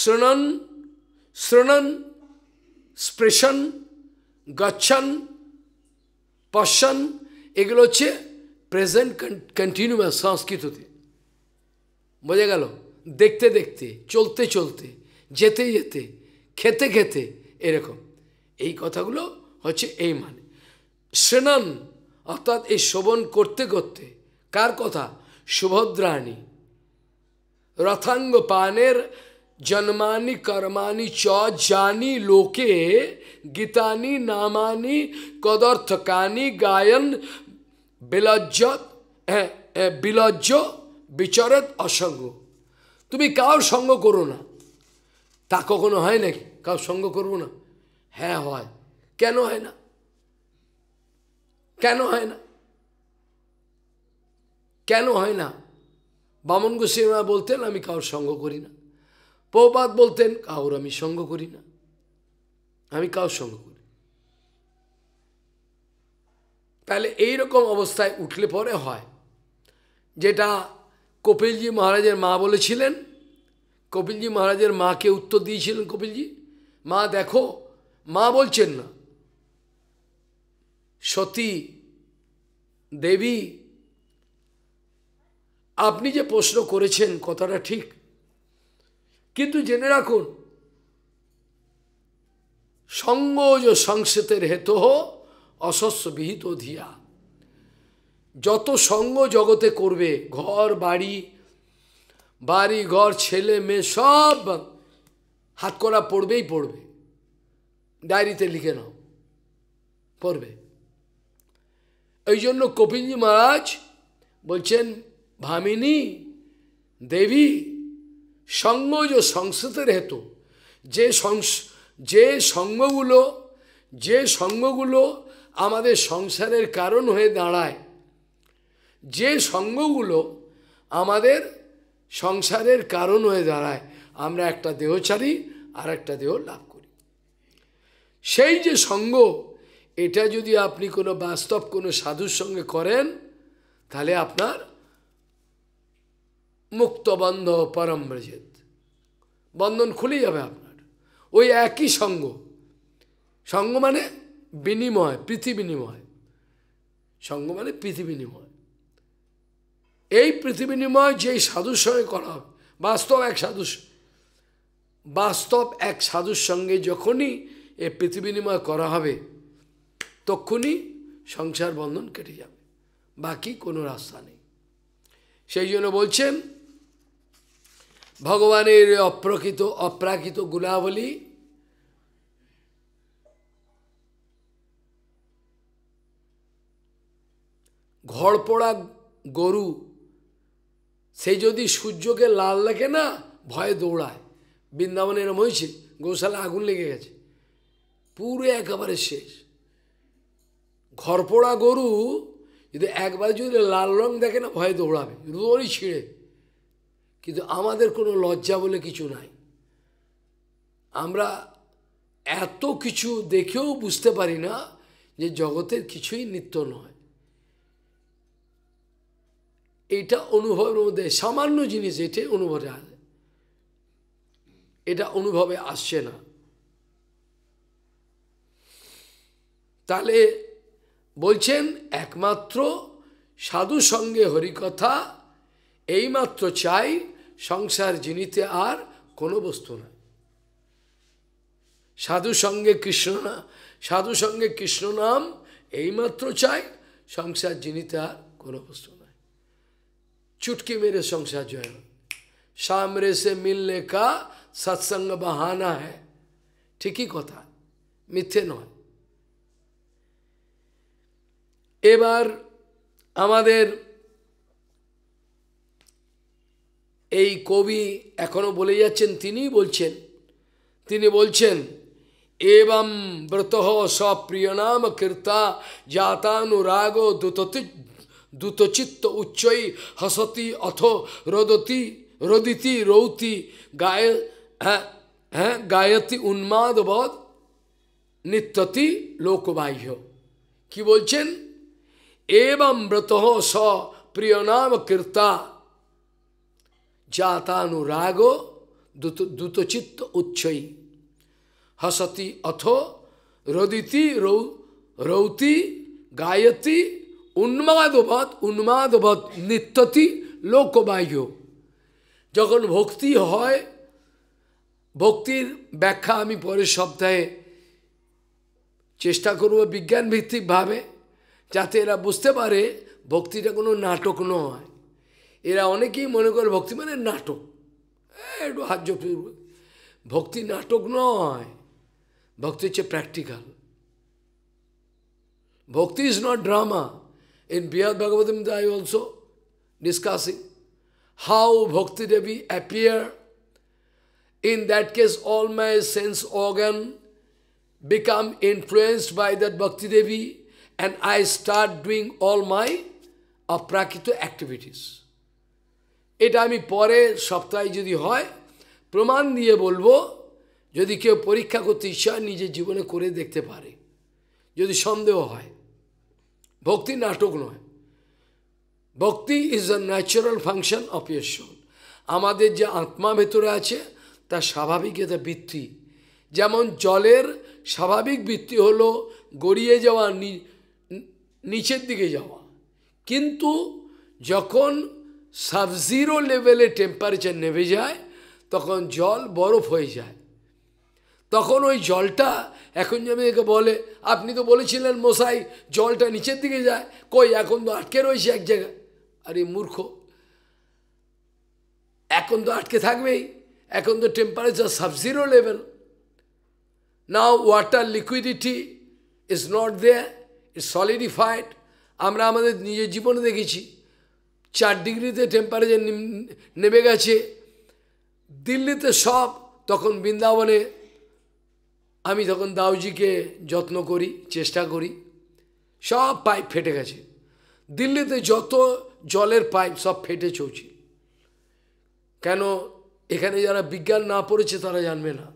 শ্রণন শ্রণন স্প্রেশন গচ্ছন পশন এগুলো হচ্ছে প্রেজেন্ট কন্টিনিউয়াস সংস্কৃততে বোঝা গেল দেখতে দেখতে চলতে চলতে যেতে যেতে খেতে খেতে এরকম এই কথাগুলো হচ্ছে এই মানে শ্রেণন অর্থাৎ এই শোভন করতে করতে কার কথা সুভদ্রাণী রথাঙ্গ পানের জন্মানি কর্মানি চ জানি লোকে গীতানি নামানি কদর্থকানি গায়ন বিলজ্জ হ্যাঁ, হ্যাঁ, বিলজ্জ বিচরত অসঙ্গ তুমি কার সঙ্গ করো না তা কখনো হয় নাকি কারোর সঙ্গ করব না হ্যাঁ হয় কেন হয় না কেন হয় না কেন হয় না বামন গোসিমা বলতেন আমি কারোর সঙ্গ করি না পৌপাত বলতেন কাউর আমি সঙ্গ করি না আমি কারোর সঙ্গ করি তাহলে এই রকম অবস্থায় উঠলে পরে হয় যেটা কপিলজি মহারাজের মা বলেছিলেন কপিলজি মহারাজের মাকে উত্তর দিয়েছিলেন কপিলজি মা দেখো মা বলছেন না সতী দেবী আপনি যে প্রশ্ন করেছেন কথাটা ঠিক কিন্তু জেনে রাখুন সঙ্গজ সংসেতের হেতহ অশস্য বিহিত ধিয়া যত সঙ্গ জগতে করবে ঘর বাড়ি বাড়ি ঘর ছেলে মেয়ে সব হাত করা পড়বেই পড়বে ডায়েরিতে লিখে নাও পড়বে এই জন্য কপিলজি মহারাজ বলছেন ভামিনী দেবী সঙ্গ যে সংস্কৃতের হেতু যে সংস যে সঙ্গগুলো যে সঙ্গগুলো আমাদের সংসারের কারণ হয়ে দাঁড়ায় যে সঙ্গগুলো আমাদের সংসারের কারণ হয়ে দাঁড়ায় আমরা একটা দেহ ছাড়ি আর একটা দেহ লাভ করি সেই যে সঙ্গ এটা যদি আপনি কোনো বাস্তব কোনো সাধুর সঙ্গে করেন তাহলে আপনার মুক্তবন্ধ পরম ব্রজেত বন্ধন খুলে যাবে আপনার ওই একই সঙ্গ সঙ্গ মানে বিনিময় পৃথিবী বিনিময় সঙ্গ মানে পৃথিবী বিনিময় এই পৃথিবী নিময় যেই সাধুর সঙ্গে করা হবে বাস্তব এক সাধু বাস্তব এক সাধুর সঙ্গে যখনই এ পৃথিবী নিময় করা হবে তখনই সংসার বন্ধন কেটে যাবে বাকি কোনো রাস্তা নেই সেই জন্য বলছেন ভগবানের অপ্রকৃত অপ্রাকৃত গুণাবলী ঘড়পোড়া গরু সে যদি সূর্যকে লাল দেখে না ভয়ে দৌড়ায় বৃন্দাবনে এরম হয়েছে গৌশালা আগুন লেগে গেছে পুরো একেবারে শেষ ঘরপোড়া গরু যদি একবার যদি লাল রং দেখে না ভয়ে দৌড়াবে দৌড়ই ছিঁড়ে কিন্তু আমাদের কোনো লজ্জা বলে কিছু নাই আমরা এত কিছু দেখেও বুঝতে পারি না যে জগতের কিছুই নিত্য নয় এটা অনুভবের মধ্যে সামান্য জিনিস এটি অনুভবে আসে এটা অনুভবে আসছে না তাহলে বলছেন একমাত্র সাধু সঙ্গে হরিকথা এইমাত্র চাই সংসার জিনিতে আর কোনো বস্তু না সাধু সঙ্গে কৃষ্ণ না সাধু সঙ্গে কৃষ্ণ নাম এইমাত্র চাই সংসার জিনিতে আর কোনো বস্তু চুটকি মেরে সংসার জয় সামরে সে মিললে কা সৎসঙ্গ বাহানা হ্যাঁ ঠিকই কথা মিথ্যে নয় এবার আমাদের এই কবি এখনো বলে যাচ্ছেন তিনি বলছেন তিনি বলছেন এবং ব্রত সপ্রিয় নাম কীর্তা জাতানুরাগ দুত दूतचित्त उच्च हसती अथ रोदती रोदिति रोती गाय हैं गायति उन्माद बद नित्यति लोकबाह्य कि बोलचन एवं व्रत स प्रिय नाम कृता जातानुराग दुत दूतचित्त उच्च हसती अथो रोदिति रौ रो, रौती गायती উন্মাদবধ উন্মাদবধ নিত্যতি লোকবাহ্য যখন ভক্তি হয় ভক্তির ব্যাখ্যা আমি পরের সপ্তাহে চেষ্টা করব বিজ্ঞানভিত্তিকভাবে যাতে এরা বুঝতে পারে ভক্তিটা কোনো নাটক নয় এরা অনেকেই মনে করে ভক্তি মানে নাটক একটু হাত ভক্তি নাটক নয় ভক্তি হচ্ছে প্র্যাকটিক্যাল ভক্তি is not drama In Bhagavad Bhagavatam, I also discussing how Bhakti Devi appear. In that case, all my sense organ become influenced by that Bhakti Devi and I start doing all my aprakita activities. এটা আমি পরে সপ্তাহে যদি হয় প্রমাণ দিয়ে বলবো যদি কেউ পরীক্ষা করতে ইচ্ছা নিজের জীবনে করে দেখতে পারে যদি সন্দেহ হয় ভক্তি নাটক নয় ভক্তি is the natural function of your আমাদের যে আত্মা ভেতরে আছে তা স্বাভাবিক এটা বৃত্তি যেমন জলের স্বাভাবিক বৃত্তি হল গড়িয়ে যাওয়া নিচের দিকে যাওয়া কিন্তু যখন সাবজিরো লেভেলে টেম্পারেচার নেমে যায় তখন জল বরফ হয়ে যায় তখন ওই জলটা এখন যদি একে বলে আপনি তো বলেছিলেন মশাই জলটা নিচের দিকে যায় কই এখন তো আটকে রয়েছে এক জায়গায় আরে মূর্খ এখন তো আটকে থাকবেই এখন তো temperature subzero level now water liquidity is not there is solidified আমরা আমাদের নিজের জীবনে দেখেছি চার ডিগ্রিতে টেম্পারেচার নেমে গেছে দিল্লিতে সব তখন বৃন্দাবনে আমি তখন দাউজিকে যত্ন করি চেষ্টা করি সব পাইপ ফেটে গেছে দিল্লিতে যত জলের পাইপ সব ফেটে চৌছে কেন এখানে যারা বিজ্ঞান না পড়েছে তারা জানবে না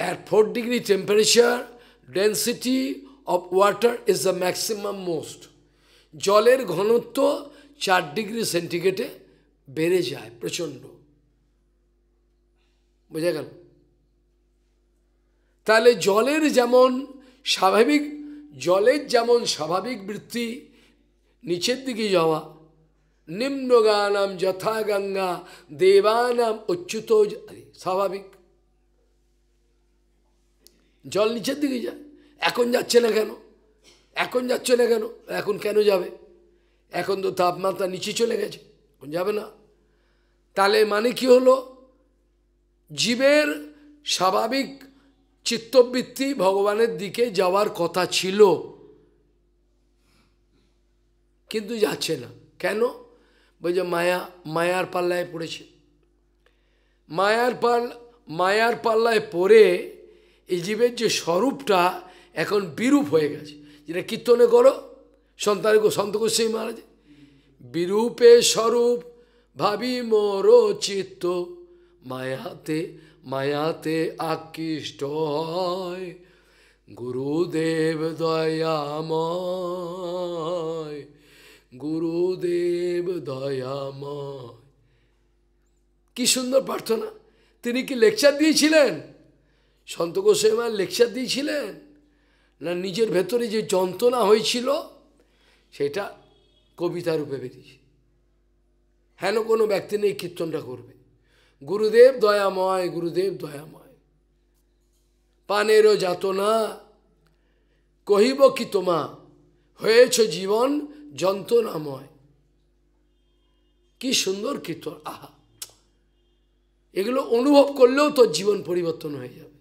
at four degree temperature density of water is the maximum most জলের ঘনত্ব চার ডিগ্রি সেন্টিগ্রেডে বেড়ে যায় প্রচণ্ড বোঝা গেল তাহলে জলের যেমন স্বাভাবিক জলের যেমন স্বাভাবিক বৃত্তি নিচের দিকে যাওয়া নিম্নগানাম যথা গঙ্গা দেবানাম অচ্যুত স্বাভাবিক জল নিচের দিকে যায় এখন যাচ্ছে না কেন এখন যাচ্ছে না কেন এখন কেন যাবে এখন তো তাপমাত্রা নিচে চলে গেছে এখন যাবে না তাহলে মানে কি হলো জীবের স্বাভাবিক চিত্তবৃত্তি ভগবানের দিকে যাওয়ার কথা ছিল কিন্তু যাচ্ছে না কেন বলছে মায়া মায়ার পাল্লায় পড়েছে মায়ার পাল মায়ার পাল্লায় পড়ে এই জীবের যে স্বরূপটা এখন বিরূপ হয়ে গেছে যেটা কীর্তনে করো সন্তান সন্ত গোস্বামী মহারাজ বিরূপে স্বরূপ ভাবি মোর চিত্ত মায়াতে মায়াতে আকৃষ্ট হয় গুরুদেব দয়াময় গুরুদেব দয়াময় কি সুন্দর প্রার্থনা তিনি কি লেকচার দিয়েছিলেন সন্ত গোস্বাইমার লেকচার দিয়েছিলেন না নিজের ভেতরে যে যন্ত্রণা হয়েছিল সেটা কবিতা রূপে বেরিয়েছে হেন কোনো ব্যক্তি নেই কীর্তনটা করবে গুরুদেব দয়াময় গুরুদেব দয়াময় পানেরও যাতনা কহিব কি তোমা হয়েছ জীবন যন্ত্রণাময় কি সুন্দর কীর্তন আহা এগুলো অনুভব করলেও তোর জীবন পরিবর্তন হয়ে যাবে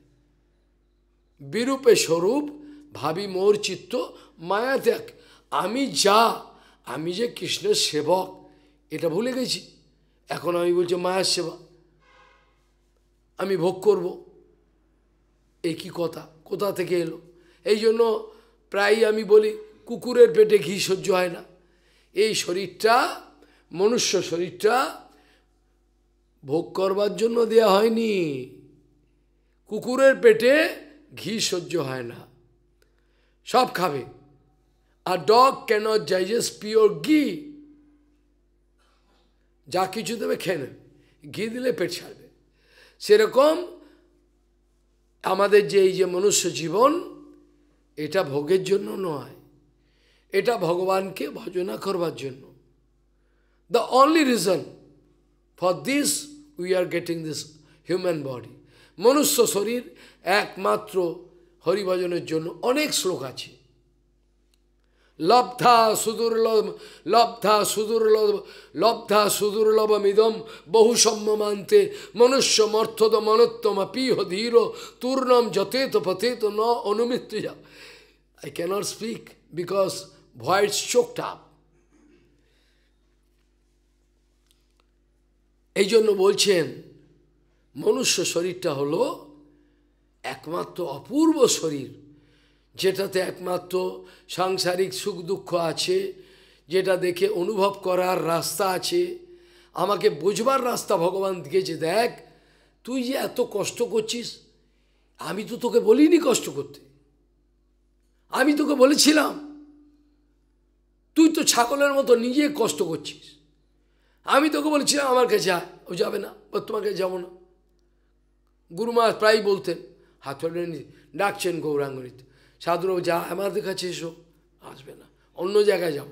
বিরূপে স্বরূপ ভাবি মোর চিত্ত মায়া দেখ আমি যা আমি যে কৃষ্ণের সেবক এটা ভুলে গেছি এখন আমি বলছি মায়ার সেবা আমি ভোগ করব এই কি কথা কোথা থেকে এলো এই জন্য প্রায়ই আমি বলি কুকুরের পেটে ঘি সহ্য হয় না এই শরীরটা মনুষ্য শরীরটা ভোগ করবার জন্য দেয়া হয়নি কুকুরের পেটে ঘি সহ্য হয় না সব খাবে আর dog can digest pure ghee যা কিছু দেবে খেয়ে নেবে ঘি দিলে পেট ছাড়বে সেরকম আমাদের যে এই যে মনুষ্য জীবন এটা ভোগের জন্য নয় এটা ভগবানকে ভজনা করবার জন্য the only reason for this we are getting this human body মনুষ্য শরীর একমাত্র হরিভজনের জন্য অনেক শ্লোক আছে লব্ধা সুদুর্লভ লব্ধা সুদুর্লভ লব্ধা মিদম বহু সম্যমান্তে মনুষ্য মর্থদ মনোত্তমা পিহ ধীর তূর্ণম যথেত পথেত ন অনুমিত্য যা I cannot speak because voice চোখ এই জন্য বলছেন মনুষ্য শরীরটা হলো একমাত্র অপূর্ব শরীর যেটাতে একমাত্র সাংসারিক সুখ দুঃখ আছে যেটা দেখে অনুভব করার রাস্তা আছে আমাকে বোঝবার রাস্তা ভগবান দিয়েছে দেখ তুই যে এত কষ্ট করছিস আমি তো তোকে বলিনি কষ্ট করতে আমি তোকে বলেছিলাম তুই তো ছাগলের মতো নিজে কষ্ট করছিস আমি তোকে বলেছিলাম আমার কাছে যা ও যাবে না ও তোমাকে যাবো না গুরুমা প্রায় বলতেন হাত ডাকছেন গৌরাঙ্গনীতে সাধুরাও যা আমাদের কাছে এসো আসবে না অন্য জায়গায় যাব।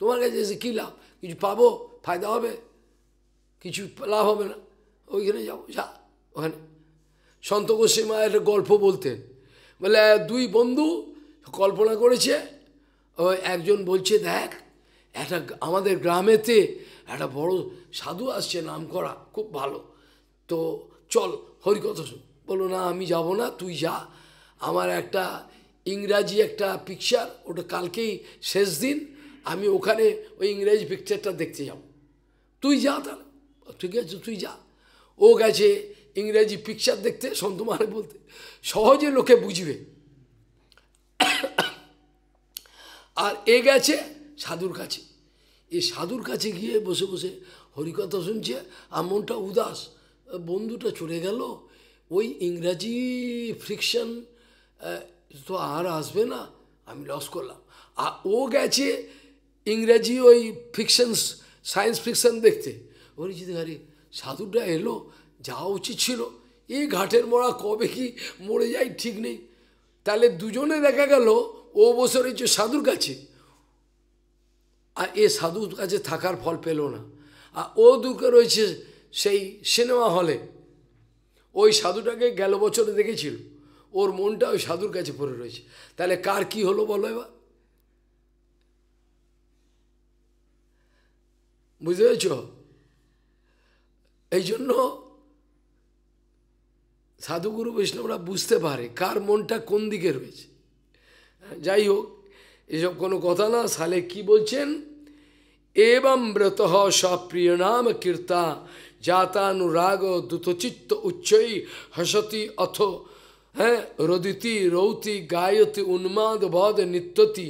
তোমার কাছে এসে কী লাভ কিছু পাবো ফায়দা হবে কিছু লাভ হবে না ওইখানে যাবো যা ওখানে সন্ত গোস্বী মায়ের গল্প বলতেন বলে দুই বন্ধু কল্পনা করেছে একজন বলছে দেখ একটা আমাদের গ্রামেতে একটা বড় সাধু আসছে নাম করা খুব ভালো তো চল হরিকথা শুন বলো না আমি যাব না তুই যা আমার একটা ইংরাজি একটা পিকচার ওটা কালকেই শেষ দিন আমি ওখানে ওই ইংরাজি পিকচারটা দেখতে যাব তুই যা তার ঠিক আছে তুই যা ও গেছে ইংরেজি পিকচার দেখতে সন্তমারে বলতে সহজে লোকে বুঝবে আর এ গেছে সাধুর কাছে এই সাধুর কাছে গিয়ে বসে বসে হরিকথা শুনছে আর মনটা উদাস বন্ধুটা চলে গেল ওই ইংরাজি ফ্রিকশন তো আর আসবে না আমি লস করলাম আর ও গেছে ইংরেজি ওই ফিকশনস সায়েন্স ফিকশন দেখতে বলি যদি আরে সাধুটা এলো যাওয়া উচিত ছিল এই ঘাটের মরা কবে কি মরে যায় ঠিক নেই তাহলে দুজনে দেখা গেল ও বছর রয়েছে সাধুর কাছে আর এ সাধুর কাছে থাকার ফল পেল না আর ও দুকে রয়েছে সেই সিনেমা হলে ওই সাধুটাকে গেল বছরে দেখেছিল ওর মনটা ওই সাধুর কাছে পড়ে রয়েছে তাহলে কার কি হলো বলো এবার বুঝতে পেরেছ এই জন্য সাধুগুরু বৈষ্ণবরা বুঝতে পারে কার মনটা কোন দিকে রয়েছে যাই হোক এসব কোনো কথা না সালে কি বলছেন এবং ব্রত সপ্রিয় নাম কীর্তা জাতানুরাগ দ্রুতচিত্ত উচ্চই হসতি অথ है रोदिति रौति गायति उन्माद बध नित्यति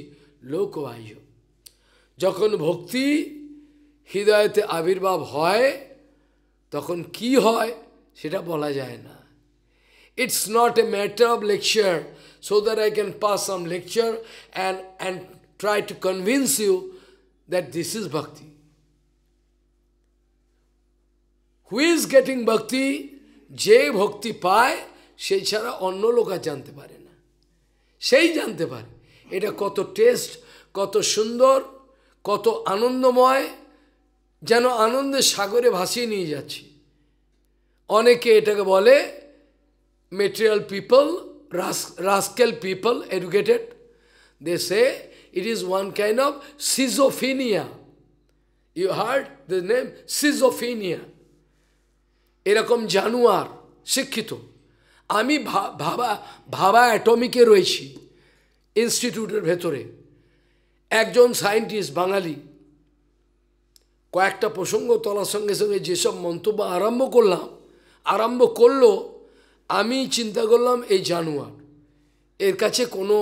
लोकवाय जखन भक्ति हृदय आविर्भव है तक कि बला जाए ना it's not a matter of lecture so that I can pass some lecture and and try to convince you that this is bhakti who is getting bhakti जे भक्ति पाए সেই ছাড়া অন্য লোক আর জানতে পারে না সেই জানতে পারে এটা কত টেস্ট কত সুন্দর কত আনন্দময় যেন আনন্দের সাগরে ভাসিয়ে নিয়ে যাচ্ছি অনেকে এটাকে বলে material people rascal people educated they say it is one kind of schizophrenia you heard the name schizophrenia এরকম জানুয়ার শিক্ষিত আমি ভাবা ভাবা অ্যাটমিকে রয়েছি ইনস্টিটিউটের ভেতরে একজন সায়েন্টিস্ট বাঙালি কয়েকটা প্রসঙ্গ তোলার সঙ্গে সঙ্গে যেসব মন্তব্য আরম্ভ করলাম আরম্ভ করলো আমি চিন্তা করলাম এই জানুয়ার এর কাছে কোনো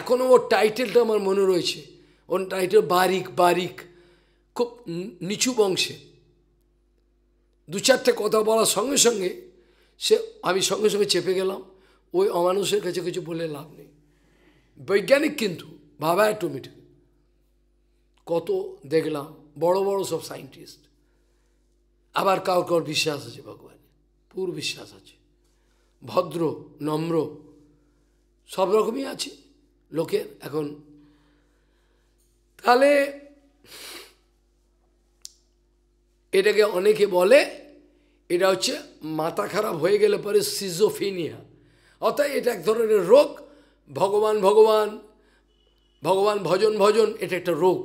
এখনও ওর টাইটেলটা আমার মনে রয়েছে ওর টাইটেল বারিক বারিক খুব নিচু বংশে দু চারটে কথা বলার সঙ্গে সঙ্গে সে আমি সঙ্গে সঙ্গে চেপে গেলাম ওই অমানুষের কাছে কিছু বলে লাভ নেই বৈজ্ঞানিক কিন্তু বাবা অ্যাটোমিট কত দেখলাম বড় বড় সব সায়েন্টিস্ট আবার কার কার বিশ্বাস আছে ভগবানের পুর বিশ্বাস আছে ভদ্র নম্র সব রকমই আছে লোকের এখন তাহলে এটাকে অনেকে বলে এটা হচ্ছে মাথা খারাপ হয়ে গেলে পরে সিজোফিনিয়া অর্থাৎ এটা এক ধরনের রোগ ভগবান ভগবান ভগবান ভজন ভজন এটা একটা রোগ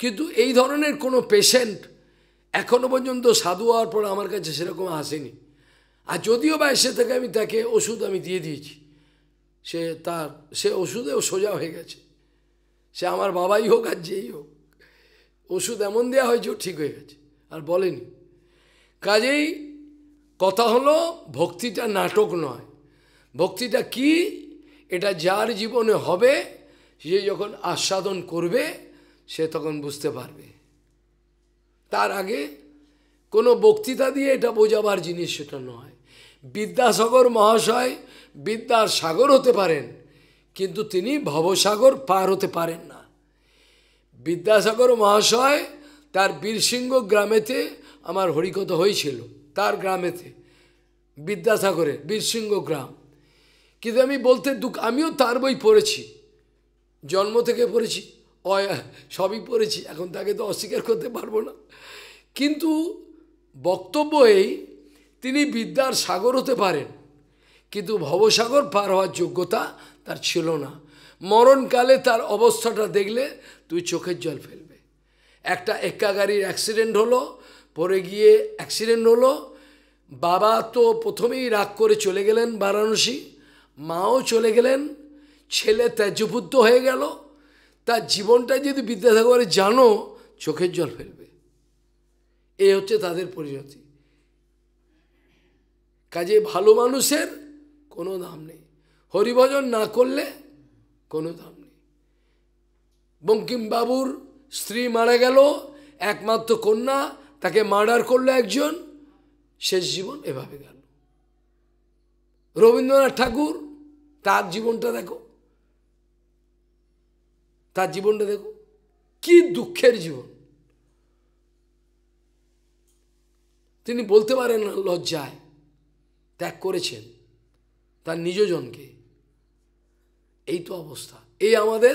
কিন্তু এই ধরনের কোনো পেশেন্ট এখনও পর্যন্ত সাধু হওয়ার পর আমার কাছে সেরকম আসেনি আর যদিও বা এসে থেকে আমি তাকে ওষুধ আমি দিয়ে দিয়েছি সে তার সে ওষুধেও সোজা হয়ে গেছে সে আমার বাবাই হোক আর যেই হোক ওষুধ এমন দেওয়া হয়েছে ঠিক হয়ে গেছে আর বলেনি কাজেই কথা হলো ভক্তিটা নাটক নয় ভক্তিটা কি এটা যার জীবনে হবে সে যখন আস্বাদন করবে সে তখন বুঝতে পারবে তার আগে কোনো বক্তৃতা দিয়ে এটা বোঝাবার জিনিস সেটা নয় বিদ্যাসাগর মহাশয় বিদ্যার সাগর হতে পারেন কিন্তু তিনি ভবসাগর পার হতে পারেন না বিদ্যাসাগর মহাশয় তার বীরসিংহ গ্রামেতে আমার হরিকত হয়েছিল তার গ্রামেতে বিদ্যাসাগরে বীরসিংহ গ্রাম কিন্তু আমি বলতে দুঃখ আমিও তার বই পড়েছি জন্ম থেকে পড়েছি সবই পড়েছি এখন তাকে তো অস্বীকার করতে পারবো না কিন্তু বক্তব্য এই তিনি বিদ্যার সাগর হতে পারেন কিন্তু ভবসাগর পার হওয়ার যোগ্যতা তার ছিল না মরণকালে তার অবস্থাটা দেখলে তুই চোখের জল ফেলবে একটা এক্কা গাড়ির অ্যাক্সিডেন্ট হলো পরে গিয়ে অ্যাক্সিডেন্ট হলো বাবা তো প্রথমেই রাগ করে চলে গেলেন বারাণসী মাও চলে গেলেন ছেলে ত্যাজ্যবুদ্ধ হয়ে গেল তার জীবনটা যদি বিদ্যাসাগরে জানো চোখের জল ফেলবে এই হচ্ছে তাদের পরিণতি কাজে ভালো মানুষের কোনো দাম নেই হরিভজন না করলে কোনো দাম নেই বঙ্কিমবাবুর স্ত্রী মারা গেল একমাত্র কন্যা তাকে মার্ডার করলো একজন শেষ জীবন এভাবে গেল রবীন্দ্রনাথ ঠাকুর তার জীবনটা দেখো তার জীবনটা দেখো কি দুঃখের জীবন তিনি বলতে পারেন না লজ্জায় ত্যাগ করেছেন তার নিজজনকে এই তো অবস্থা এই আমাদের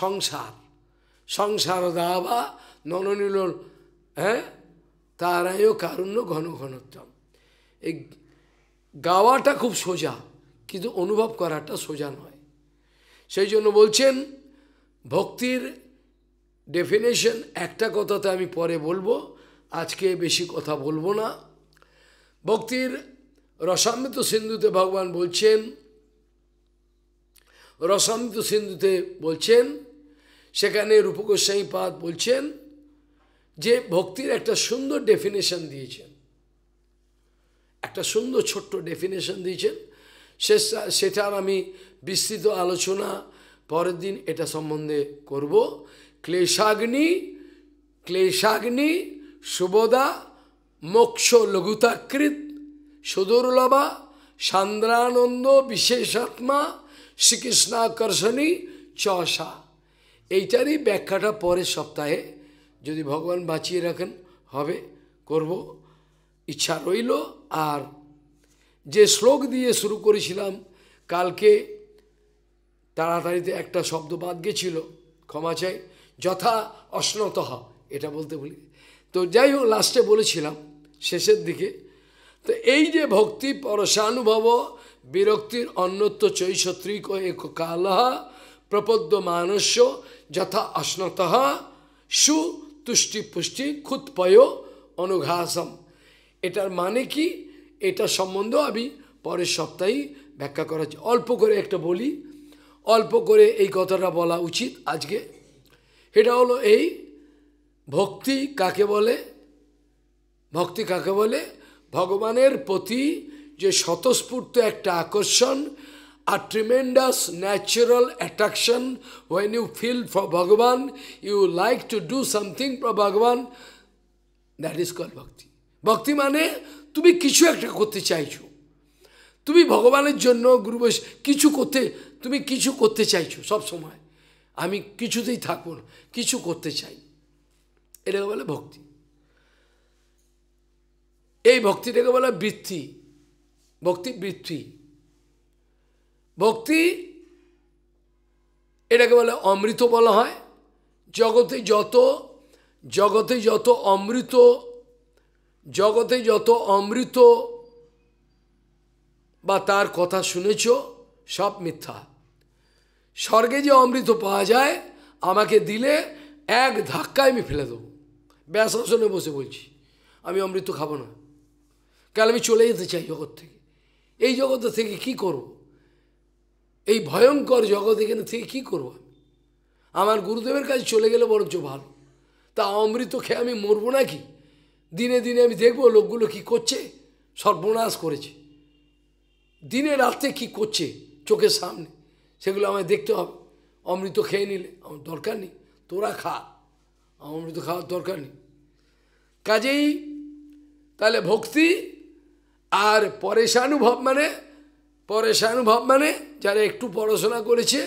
সংসার সংসার দাবা নননীল হ্যাঁ তারায় কারুণ্য ঘন ঘনত্বম এই গাওয়াটা খুব সোজা কিন্তু অনুভব করাটা সোজা নয় সেই জন্য বলছেন ভক্তির ডেফিনেশন একটা কথাতে আমি পরে বলবো আজকে বেশি কথা বলবো না ভক্তির রসামৃত সিন্ধুতে ভগবান বলছেন রসামৃত সিন্ধুতে বলছেন সেখানে রূপগোস্বাই পাদ বলছেন যে ভক্তির একটা সুন্দর ডেফিনেশন দিয়েছেন একটা সুন্দর ছোট্ট ডেফিনেশন দিয়েছেন সে সেটার আমি বিস্তৃত আলোচনা পরের দিন এটা সম্বন্ধে করব ক্লেশাগ্নি ক্লেশাগ্নি সুবদা মোক্ষ লঘুতাকৃত সুদুর্লভা সান্দ্রানন্দ বিশেষাত্মা শ্রীকৃষ্ণাকর্ষণী চষা এইটারই ব্যাখ্যাটা পরের সপ্তাহে যদি ভগবান বাঁচিয়ে রাখেন হবে করব ইচ্ছা রইল আর যে শ্লোক দিয়ে শুরু করেছিলাম কালকে তাড়াতাড়িতে একটা শব্দ বাদ গেছিল ক্ষমা চাই যথা অশ্নতহ এটা বলতে বলি তো যাই হোক লাস্টে বলেছিলাম শেষের দিকে তো এই যে ভক্তি পরশানুভব বিরক্তির অন্যত্ব চৈষত্রিক এক কালহা প্রপদ্য মানস্য যথা অশ্নত সু তুষ্টি পুষ্টি ক্ষুৎপয় অনুঘাসম এটার মানে কি এটা সম্বন্ধে আমি পরের সপ্তাহেই ব্যাখ্যা করা অল্প করে একটা বলি অল্প করে এই কথাটা বলা উচিত আজকে এটা হলো এই ভক্তি কাকে বলে ভক্তি কাকে বলে ভগবানের প্রতি যে স্বতঃস্ফূর্ত একটা আকর্ষণ a tremendous natural attraction when you feel for Bhagavan, you like to do something for Bhagavan, that is called bhakti. Bhakti means, to মানে তুমি কিছু একটা করতে চাইছো তুমি ভগবানের জন্য গুরু কিছু করতে তুমি কিছু করতে চাইছো সব সময় আমি কিছুতেই থাকবো না কিছু করতে চাই এটাকে বলে ভক্তি এই ভক্তিটাকে বলে বৃত্তি ভক্তি বৃত্তি ভক্তি এটাকে বলে অমৃত বলা হয় জগতে যত জগতে যত অমৃত জগতে যত অমৃত বা তার কথা শুনেছ সব মিথ্যা স্বর্গে যে অমৃত পাওয়া যায় আমাকে দিলে এক ধাক্কায় আমি ফেলে দেবো ব্যাস আসনে বসে বলছি আমি অমৃত খাবো না কাল আমি চলে যেতে চাই জগৎ থেকে এই জগৎ থেকে কি করবো এই ভয়ঙ্কর জগৎ এখানে থেকে কী করবো আমার গুরুদেবের কাছে চলে গেলে বরঞ্চ ভালো তা অমৃত খেয়ে আমি মরবো নাকি দিনে দিনে আমি দেখব লোকগুলো কি করছে সর্বনাশ করেছে দিনে রাতে কি করছে চোখের সামনে সেগুলো আমায় দেখতে হবে অমৃত খেয়ে নিলে আমার দরকার নেই তোরা খা অমৃত খাওয়ার দরকার নেই কাজেই তাহলে ভক্তি আর পরেশানুভব মানে পরেশানুভব মানে যারা একটু পড়াশোনা করেছে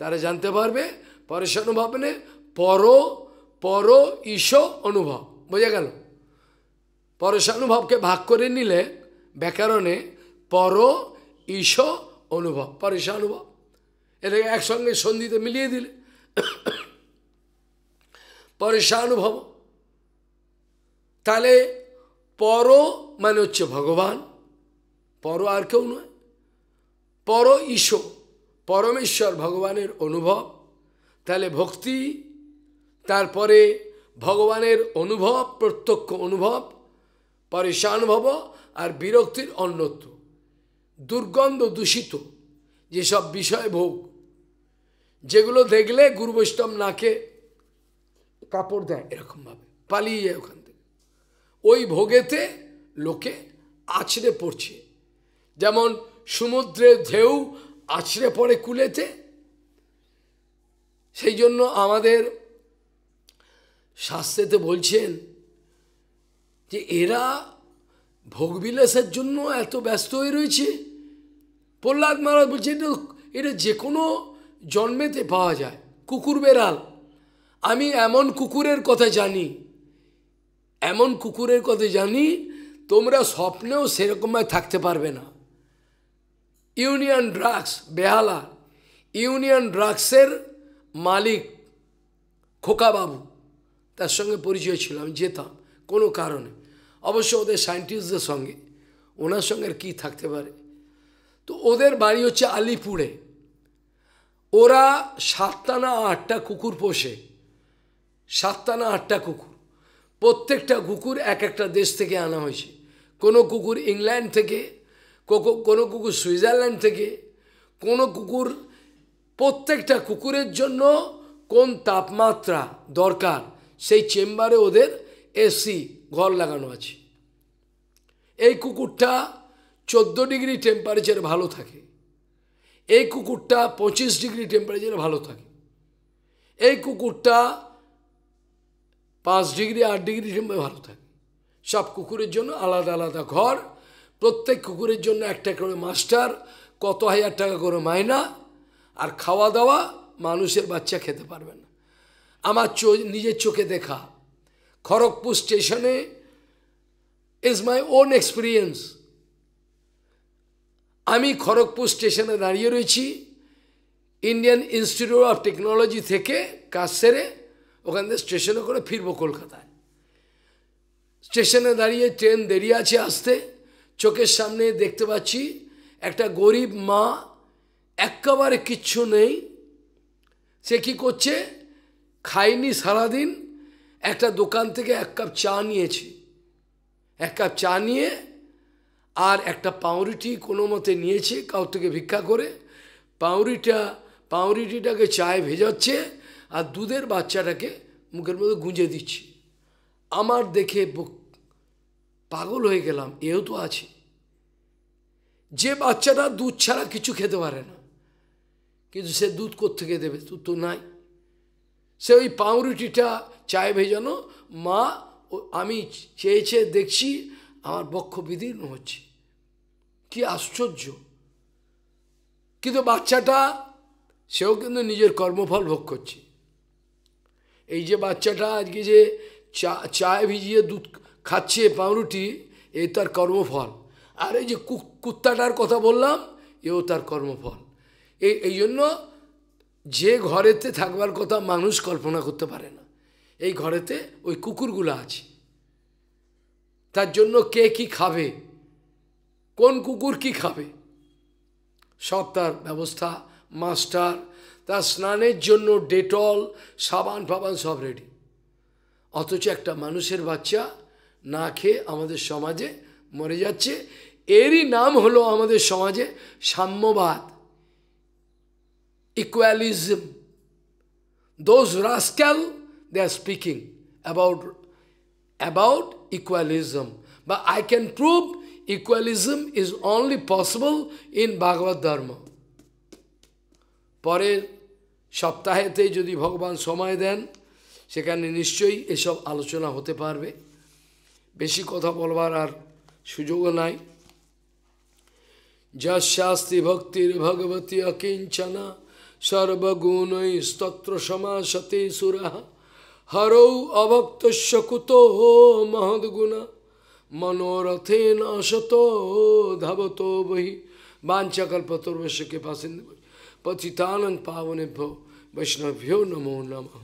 তারা জানতে পারবে পরেশানুভব মানে পর পর ঈশ অনুভব বোঝা গেল পরেশানুভবকে ভাগ করে নিলে ব্যাকরণে পর ঈশ অনুভব পরেশানুভব এটাকে একসঙ্গে সন্ধিতে মিলিয়ে দিলে পরেশানুভব তাহলে পর মানে হচ্ছে ভগবান পর আর কেউ নয় পর ঈশ পরমেশ্বর ভগবানের অনুভব তাহলে ভক্তি তারপরে ভগবানের অনুভব প্রত্যক্ষ অনুভব পরে সানুভব আর বিরক্তির অন্যত্ব দুর্গন্ধ দূষিত যেসব বিষয় ভোগ যেগুলো দেখলে গুরুবৈষ্ণব নাকে কাপড় দেয় এরকমভাবে পালিয়ে যায় ওখান থেকে ওই ভোগেতে লোকে আছড়ে পড়ছে যেমন সমুদ্রের ঢেউ আছড়ে পড়ে কুলেতে সেই জন্য আমাদের শাস্ত্রেতে বলছেন যে এরা ভোগবিলাসের জন্য এত ব্যস্ত হয়ে রয়েছে প্রহ্লাদ মহারাজ বলছে এটা এটা যে কোনো জন্মেতে পাওয়া যায় কুকুর বেড়াল আমি এমন কুকুরের কথা জানি এমন কুকুরের কথা জানি তোমরা স্বপ্নেও সেরকমভাবে থাকতে পারবে না ইউনিয়ন ড্রাগস বেহালা ইউনিয়ন ড্রাগসের মালিক খোকাবাবু তার সঙ্গে পরিচয় ছিল আমি যেতাম কোনো কারণে অবশ্য ওদের সায়েন্টিস্টদের সঙ্গে ওনার সঙ্গে কি থাকতে পারে তো ওদের বাড়ি হচ্ছে আলিপুরে ওরা সাতটা না আটটা কুকুর পোষে সাতটা না আটটা কুকুর প্রত্যেকটা কুকুর এক একটা দেশ থেকে আনা হয়েছে কোনো কুকুর ইংল্যান্ড থেকে কোনো কুকুর সুইজারল্যান্ড থেকে কোনো কুকুর প্রত্যেকটা কুকুরের জন্য কোন তাপমাত্রা দরকার সেই চেম্বারে ওদের এসি ঘর লাগানো আছে এই কুকুরটা চোদ্দো ডিগ্রি টেম্পারেচার ভালো থাকে এই কুকুরটা পঁচিশ ডিগ্রি টেম্পারেচার ভালো থাকে এই কুকুরটা পাঁচ ডিগ্রি আট ডিগ্রি ভালো থাকে সব কুকুরের জন্য আলাদা আলাদা ঘর প্রত্যেক কুকুরের জন্য একটা করে মাস্টার কত হাজার টাকা করে মাইনা আর খাওয়া দাওয়া মানুষের বাচ্চা খেতে পারবে না আমার চো নিজের চোখে দেখা খড়গপুর স্টেশনে ইজ মাই ওন এক্সপিরিয়েন্স আমি খড়গপুর স্টেশনে দাঁড়িয়ে রয়েছি ইন্ডিয়ান ইনস্টিটিউট অফ টেকনোলজি থেকে কাজ সেরে ওখান থেকে স্টেশনে করে ফিরবো কলকাতায় স্টেশনে দাঁড়িয়ে ট্রেন দেরি আছে আসতে চোখের সামনে দেখতে পাচ্ছি একটা গরিব মা একবারে কিচ্ছু নেই সে কি করছে খাইনি সারাদিন একটা দোকান থেকে এক কাপ চা নিয়েছি এক কাপ চা নিয়ে আর একটা পাউরুটি কোনো মতে নিয়েছে কাউ থেকে ভিক্ষা করে পাউরিটা পাউরুটিটাকে চায়ে ভেজাচ্ছে আর দুধের বাচ্চাটাকে মুখের মধ্যে গুঁজে দিচ্ছি আমার দেখে বুক পাগল হয়ে গেলাম এও তো আছে যে বাচ্চাটা দুধ ছাড়া কিছু খেতে পারে না কিন্তু সে দুধ কোথেকে দেবে দুধ তো নাই সে ওই পাউরুটিটা চায় ভেজানো মা আমি চেয়ে চেয়ে দেখছি আমার বক্ষ বিদীর্ণ হচ্ছে কি আশ্চর্য কিন্তু বাচ্চাটা সেও কিন্তু নিজের কর্মফল ভোগ করছে এই যে বাচ্চাটা আজকে যে চা চায় ভিজিয়ে দুধ খাচ্ছে পাউরুটি এ তার কর্মফল আর এই যে কুত্তাটার কথা বললাম এও তার কর্মফল এই এই জন্য যে ঘরেতে থাকবার কথা মানুষ কল্পনা করতে পারে না এই ঘরেতে ওই কুকুরগুলো আছে তার জন্য কে কি খাবে কোন কুকুর কি খাবে সব তার ব্যবস্থা মাস্টার তার স্নানের জন্য ডেটল সাবান ফাবান সব রেডি অথচ একটা মানুষের বাচ্চা না খেয়ে আমাদের সমাজে মরে যাচ্ছে এরই নাম হলো আমাদের সমাজে সাম্যবাদ equalism those rascal they are speaking about about equalism বা I can prove equalism is only possible in Bhagavat dharma পরের সপ্তাহেতে যদি ভগবান সময় দেন সেখানে নিশ্চয়ই এসব আলোচনা হতে পারবে বেশি কথা বলবার আর সুযোগও নাই যা শাস্তি ভক্তির ভগবতী অকিঞ্চনা সর্বগুণই স্তত্র সমাসতে সুরাহ হরৌ অভক্তস্য কুত মহদ্গুণা মনোরথে নশত ধাবত বহি বাঞ্চাকল্পতর্বশ্য কৃপা সিন্ধু পতিতানন্দ পাবনে ভো বৈষ্ণভ্যো নমো নমঃ